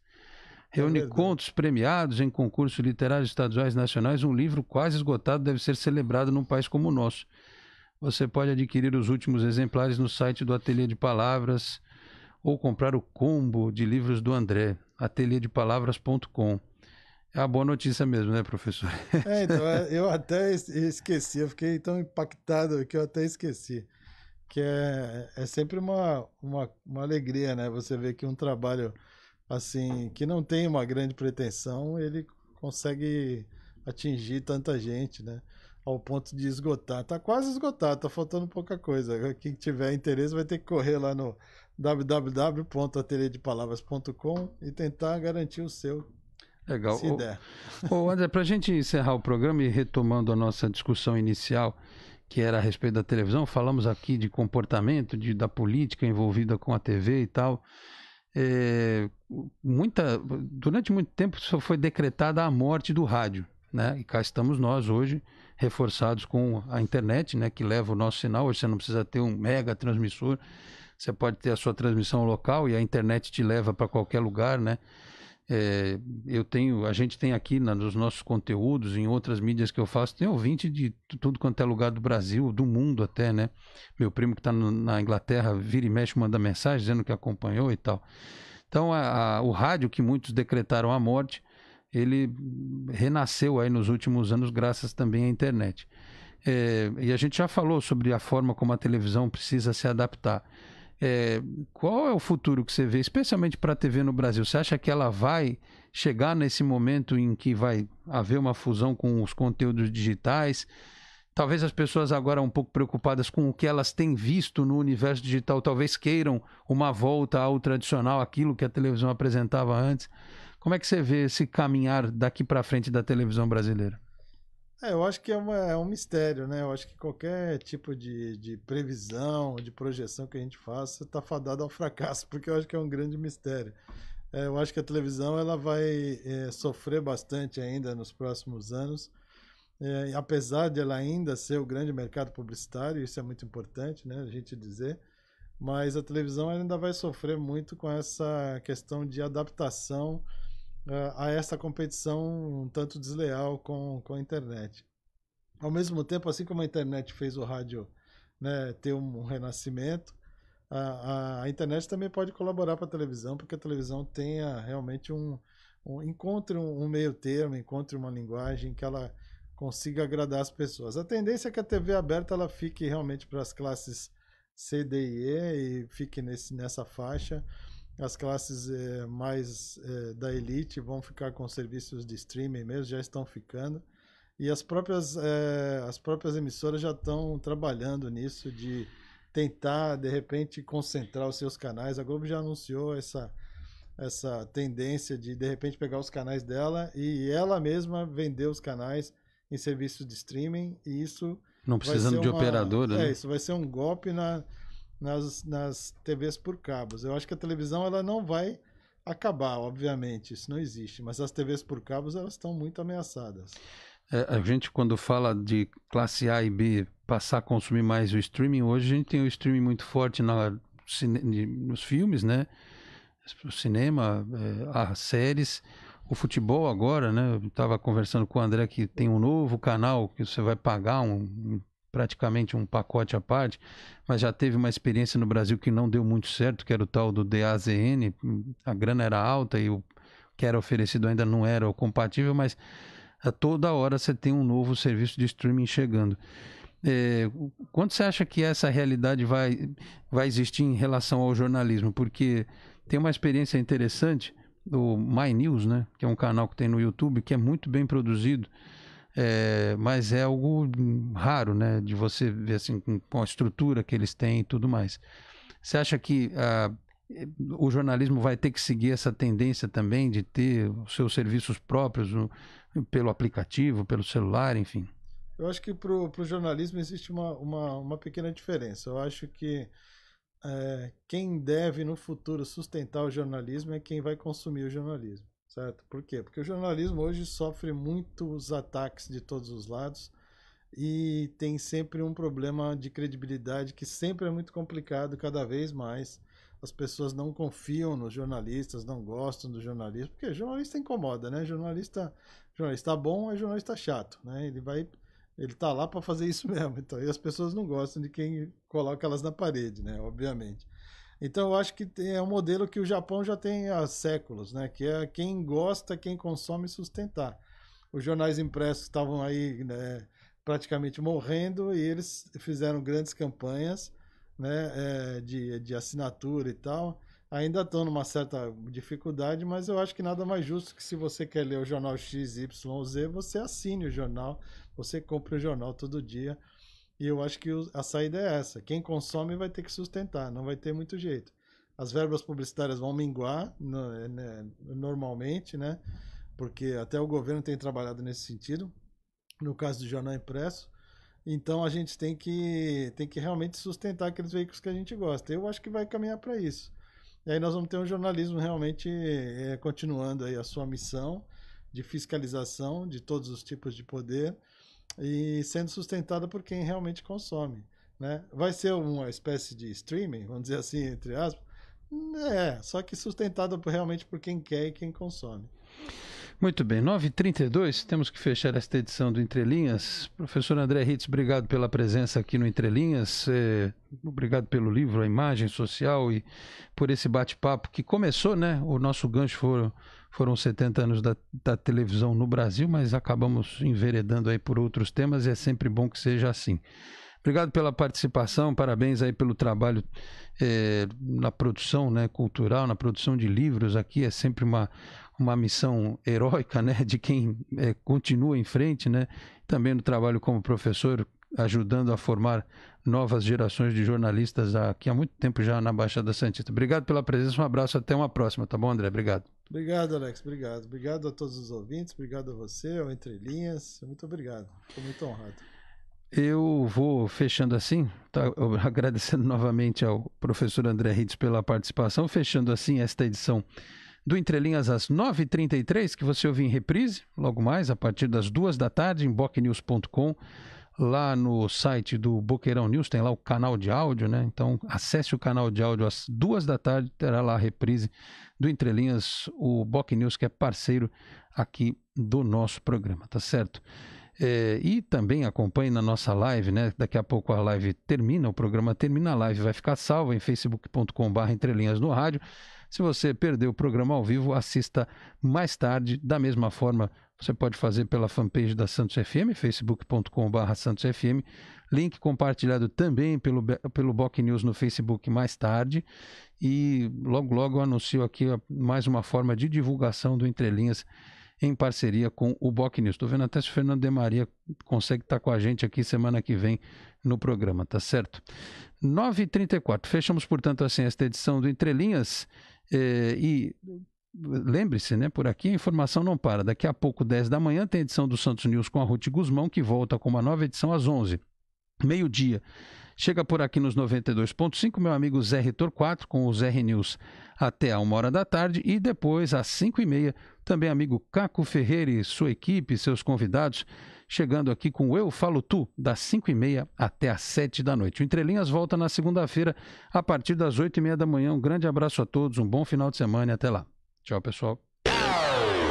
Reúne é contos premiados em concursos literários estaduais e nacionais. Um livro quase esgotado deve ser celebrado num país como o nosso. Você pode adquirir os últimos exemplares no site do Ateliê de Palavras ou comprar o combo de livros do André, ateliêdepalavras.com. É uma boa notícia mesmo, né, professor? [laughs] É, então, é, eu até esqueci, eu fiquei tão impactado que eu até esqueci. Que é, é sempre uma, uma, uma alegria, né? Você ver que um trabalho, assim, que não tem uma grande pretensão, ele consegue atingir tanta gente, né? Ao ponto de esgotar. Tá quase esgotado, tá faltando pouca coisa. Quem tiver interesse vai ter que correr lá no www.ateliêdepalavras.com e tentar garantir o seu Legal. Se der. Ô, ô André, para a gente encerrar o programa e retomando a nossa discussão inicial, que era a respeito da televisão, falamos aqui de comportamento, de, da política envolvida com a TV e tal. É, muita, durante muito tempo só foi decretada a morte do rádio. Né? E cá estamos nós hoje, reforçados com a internet, né? que leva o nosso sinal. Hoje você não precisa ter um mega transmissor, você pode ter a sua transmissão local e a internet te leva para qualquer lugar. Né? É, eu tenho, a gente tem aqui na, nos nossos conteúdos, em outras mídias que eu faço, tem ouvinte de tudo quanto é lugar do Brasil, do mundo até, né? Meu primo que está na Inglaterra vira e mexe, manda mensagem dizendo que acompanhou e tal. Então, a, a, o rádio que muitos decretaram a morte, ele renasceu aí nos últimos anos, graças também à internet. É, e a gente já falou sobre a forma como a televisão precisa se adaptar. É, qual é o futuro que você vê, especialmente para a TV no Brasil? Você acha que ela vai chegar nesse momento em que vai haver uma fusão com os conteúdos digitais? Talvez as pessoas agora um pouco preocupadas com o que elas têm visto no universo digital, talvez queiram uma volta ao tradicional, aquilo que a televisão apresentava antes. Como é que você vê esse caminhar daqui para frente da televisão brasileira? É, eu acho que é, uma, é, um mistério, né? Eu acho que qualquer tipo de, de previsão, de projeção que a gente faça, está fadado ao fracasso, [laughs] porque eu acho que é um grande mistério. É, eu acho que a televisão ela vai é, sofrer bastante ainda nos próximos anos, é, apesar de ela ainda ser o grande mercado publicitário, isso é muito importante, né? A gente dizer. Mas a televisão ainda vai sofrer muito com essa questão de adaptação a essa competição um tanto desleal com, com a internet. Ao mesmo tempo, assim como a internet fez o rádio né, ter um, um renascimento, a, a, a, internet também pode colaborar para a televisão, porque a televisão tenha realmente um. um encontre um, um meio termo, encontre uma linguagem que ela consiga agradar as pessoas. A tendência é que a TV aberta ela fique realmente para as classes C, D e E e fique nesse, nessa faixa as classes é, mais é, da elite vão ficar com serviços de streaming mesmo, já estão ficando. E as próprias, é, as próprias emissoras já estão trabalhando nisso, de tentar, de repente, concentrar os seus canais. A Globo já anunciou essa, essa tendência de, de repente, pegar os canais dela e ela mesma vender os canais em serviços de streaming. E isso. Não precisando de uma, operadora. É, né? isso vai ser um golpe na nas, nas TVs por cabos. Eu acho que a televisão ela não vai acabar, obviamente, isso não existe, mas as TVs por cabos elas estão muito ameaçadas. É, a gente, quando fala de classe A e B passar a consumir mais o streaming, hoje a gente tem o streaming muito forte na, nos filmes, né? O cinema, é, as séries, o futebol agora, né? Eu estava conversando com o André que tem um novo canal que você vai pagar um praticamente um pacote à parte, mas já teve uma experiência no Brasil que não deu muito certo, que era o tal do DAZN, a grana era alta e o que era oferecido ainda não era compatível, mas a eh, toda hora você tem um novo serviço de streaming chegando. É, eh, quanto você acha que essa realidade vai, vai existir em relação ao jornalismo? Porque tem uma experiência interessante do My News, né? que é um canal que tem no YouTube, que é muito bem produzido, é, mas é algo raro, né? De você ver assim, com a estrutura que eles têm e tudo mais. Você acha que ah, o jornalismo vai ter que seguir essa tendência também de ter os seus serviços próprios no, pelo aplicativo, pelo celular, enfim? Eu acho que para o jornalismo existe uma, uma, uma, pequena diferença. Eu acho que é, quem deve no futuro sustentar o jornalismo é quem vai consumir o jornalismo. Certo? Por quê? Porque o jornalismo hoje sofre muitos ataques de todos os lados e tem sempre um problema de credibilidade que sempre é muito complicado, cada vez mais. As pessoas não confiam nos jornalistas, não gostam do jornalismo, porque jornalista incomoda, né? Jornalista, jornalista bom é jornalista chato, né? Ele vai ele tá lá para fazer isso [laughs] mesmo. Então, e as pessoas não gostam de quem coloca elas na parede, né? Obviamente. Então eu acho que é um modelo que o Japão já tem há séculos, né? Que é quem gosta, quem consome sustentar. Os jornais impressos estavam aí né, praticamente morrendo e eles fizeram grandes campanhas né, é, de, de assinatura e tal. Ainda estão numa certa dificuldade, mas eu acho que nada mais justo que se você quer ler o jornal XYZ, você assine o jornal, você compra o jornal todo dia e eu acho que a saída é essa. Quem consome vai ter que sustentar, não vai ter muito jeito. As verbas publicitárias vão minguar né, normalmente, né? Porque até o governo tem trabalhado nesse sentido, no caso do jornal impresso. Então a gente tem que, tem que realmente sustentar aqueles veículos que a gente gosta. Eu acho que vai caminhar para isso. E aí nós vamos ter um jornalismo realmente é, continuando aí a sua missão de fiscalização de todos os tipos de poder e sendo sustentada por quem realmente consome. Né? Vai ser uma espécie de streaming, vamos dizer assim, entre aspas. É, só que sustentada realmente por quem quer e quem consome. Muito bem, 9h32, temos que fechar esta edição do Entrelinhas. Professor André Ritz, obrigado pela presença aqui no Entrelinhas, eh, obrigado pelo livro, a imagem social e por esse bate-papo que começou, né? O nosso gancho foram, foram 70 anos da, da televisão no Brasil, mas acabamos enveredando aí por outros temas e é sempre bom que seja assim. Obrigado pela participação, parabéns aí pelo trabalho eh, na produção né, cultural, na produção de livros. Aqui é sempre uma, uma missão heróica, né, de quem é, continua em frente, né, também no trabalho como professor, ajudando a formar novas gerações de jornalistas aqui há muito tempo já na Baixada Santista. Obrigado pela presença, um abraço, até uma próxima, tá bom, André? Obrigado. Obrigado, Alex, obrigado. Obrigado a todos os ouvintes, obrigado a você, ao Entre Linhas, muito obrigado, estou muito honrado. Eu vou fechando assim, tá, [laughs] agradecendo novamente ao professor André Ritz pela participação, fechando assim esta edição do Entrelinhas às 9h33, que você ouve em reprise, logo mais, a partir das duas da tarde, em bocnews.com. Lá no site do Boqueirão News tem lá o canal de áudio, né? Então acesse o canal de áudio às duas da tarde, terá lá a reprise do Entrelinhas, o Boc News, que é parceiro aqui do nosso programa, tá certo? É, e também acompanhe na nossa live, né? Daqui a pouco a live termina, o programa termina, a live vai ficar salva em facebook.com/barra entrelinhas no rádio. Se você perdeu o programa ao vivo, assista mais tarde. Da mesma forma, você pode fazer pela fanpage da Santos FM, facebook.com.br santosfm. Link compartilhado também pelo, pelo Boc News no Facebook mais tarde. E logo, logo anuncio aqui mais uma forma de divulgação do Entrelinhas em parceria com o Boc News. Estou vendo até se o Fernando de Maria consegue estar tá com a gente aqui semana que vem no programa, tá certo? 9h34. Fechamos, portanto, assim esta edição do Entrelinhas. Eh, e lembre-se, né, por aqui a informação não para. Daqui a pouco, 10 da manhã, tem edição do Santos News com a Ruth Guzmão, que volta com uma nova edição às 11. Meio-dia. Chega por aqui nos 92.5, meu amigo Zé Ritor 4, com o Zé News até a uma hora da tarde. E depois, às 5 e meia, também amigo Caco Ferreira e sua equipe, seus convidados, chegando aqui com Eu Falo Tu, das 5 e meia até as 7 da noite. O Entrelinhas volta na segunda-feira, a partir das 8 e meia da manhã. Um grande abraço a todos, um bom final de semana e até lá. Tchau, pessoal.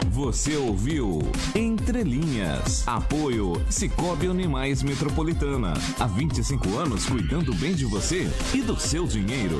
Você ouviu Entrelinhas. Apoio Cicobi Animais Metropolitana. Há 25 anos cuidando bem de você e do seu dinheiro.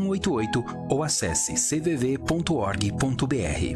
188 ou acesse cvv.org.br.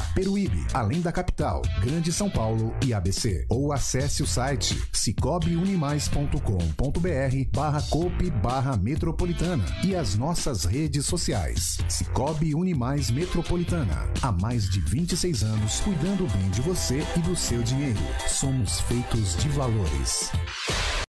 Peruíbe, além da capital, Grande São Paulo e ABC. Ou acesse o site cicobiunimais.com.br barra cope barra metropolitana e as nossas redes sociais. Cicobi Unimais Metropolitana. Há mais de 26 anos cuidando bem de você e do seu dinheiro. Somos feitos de valores.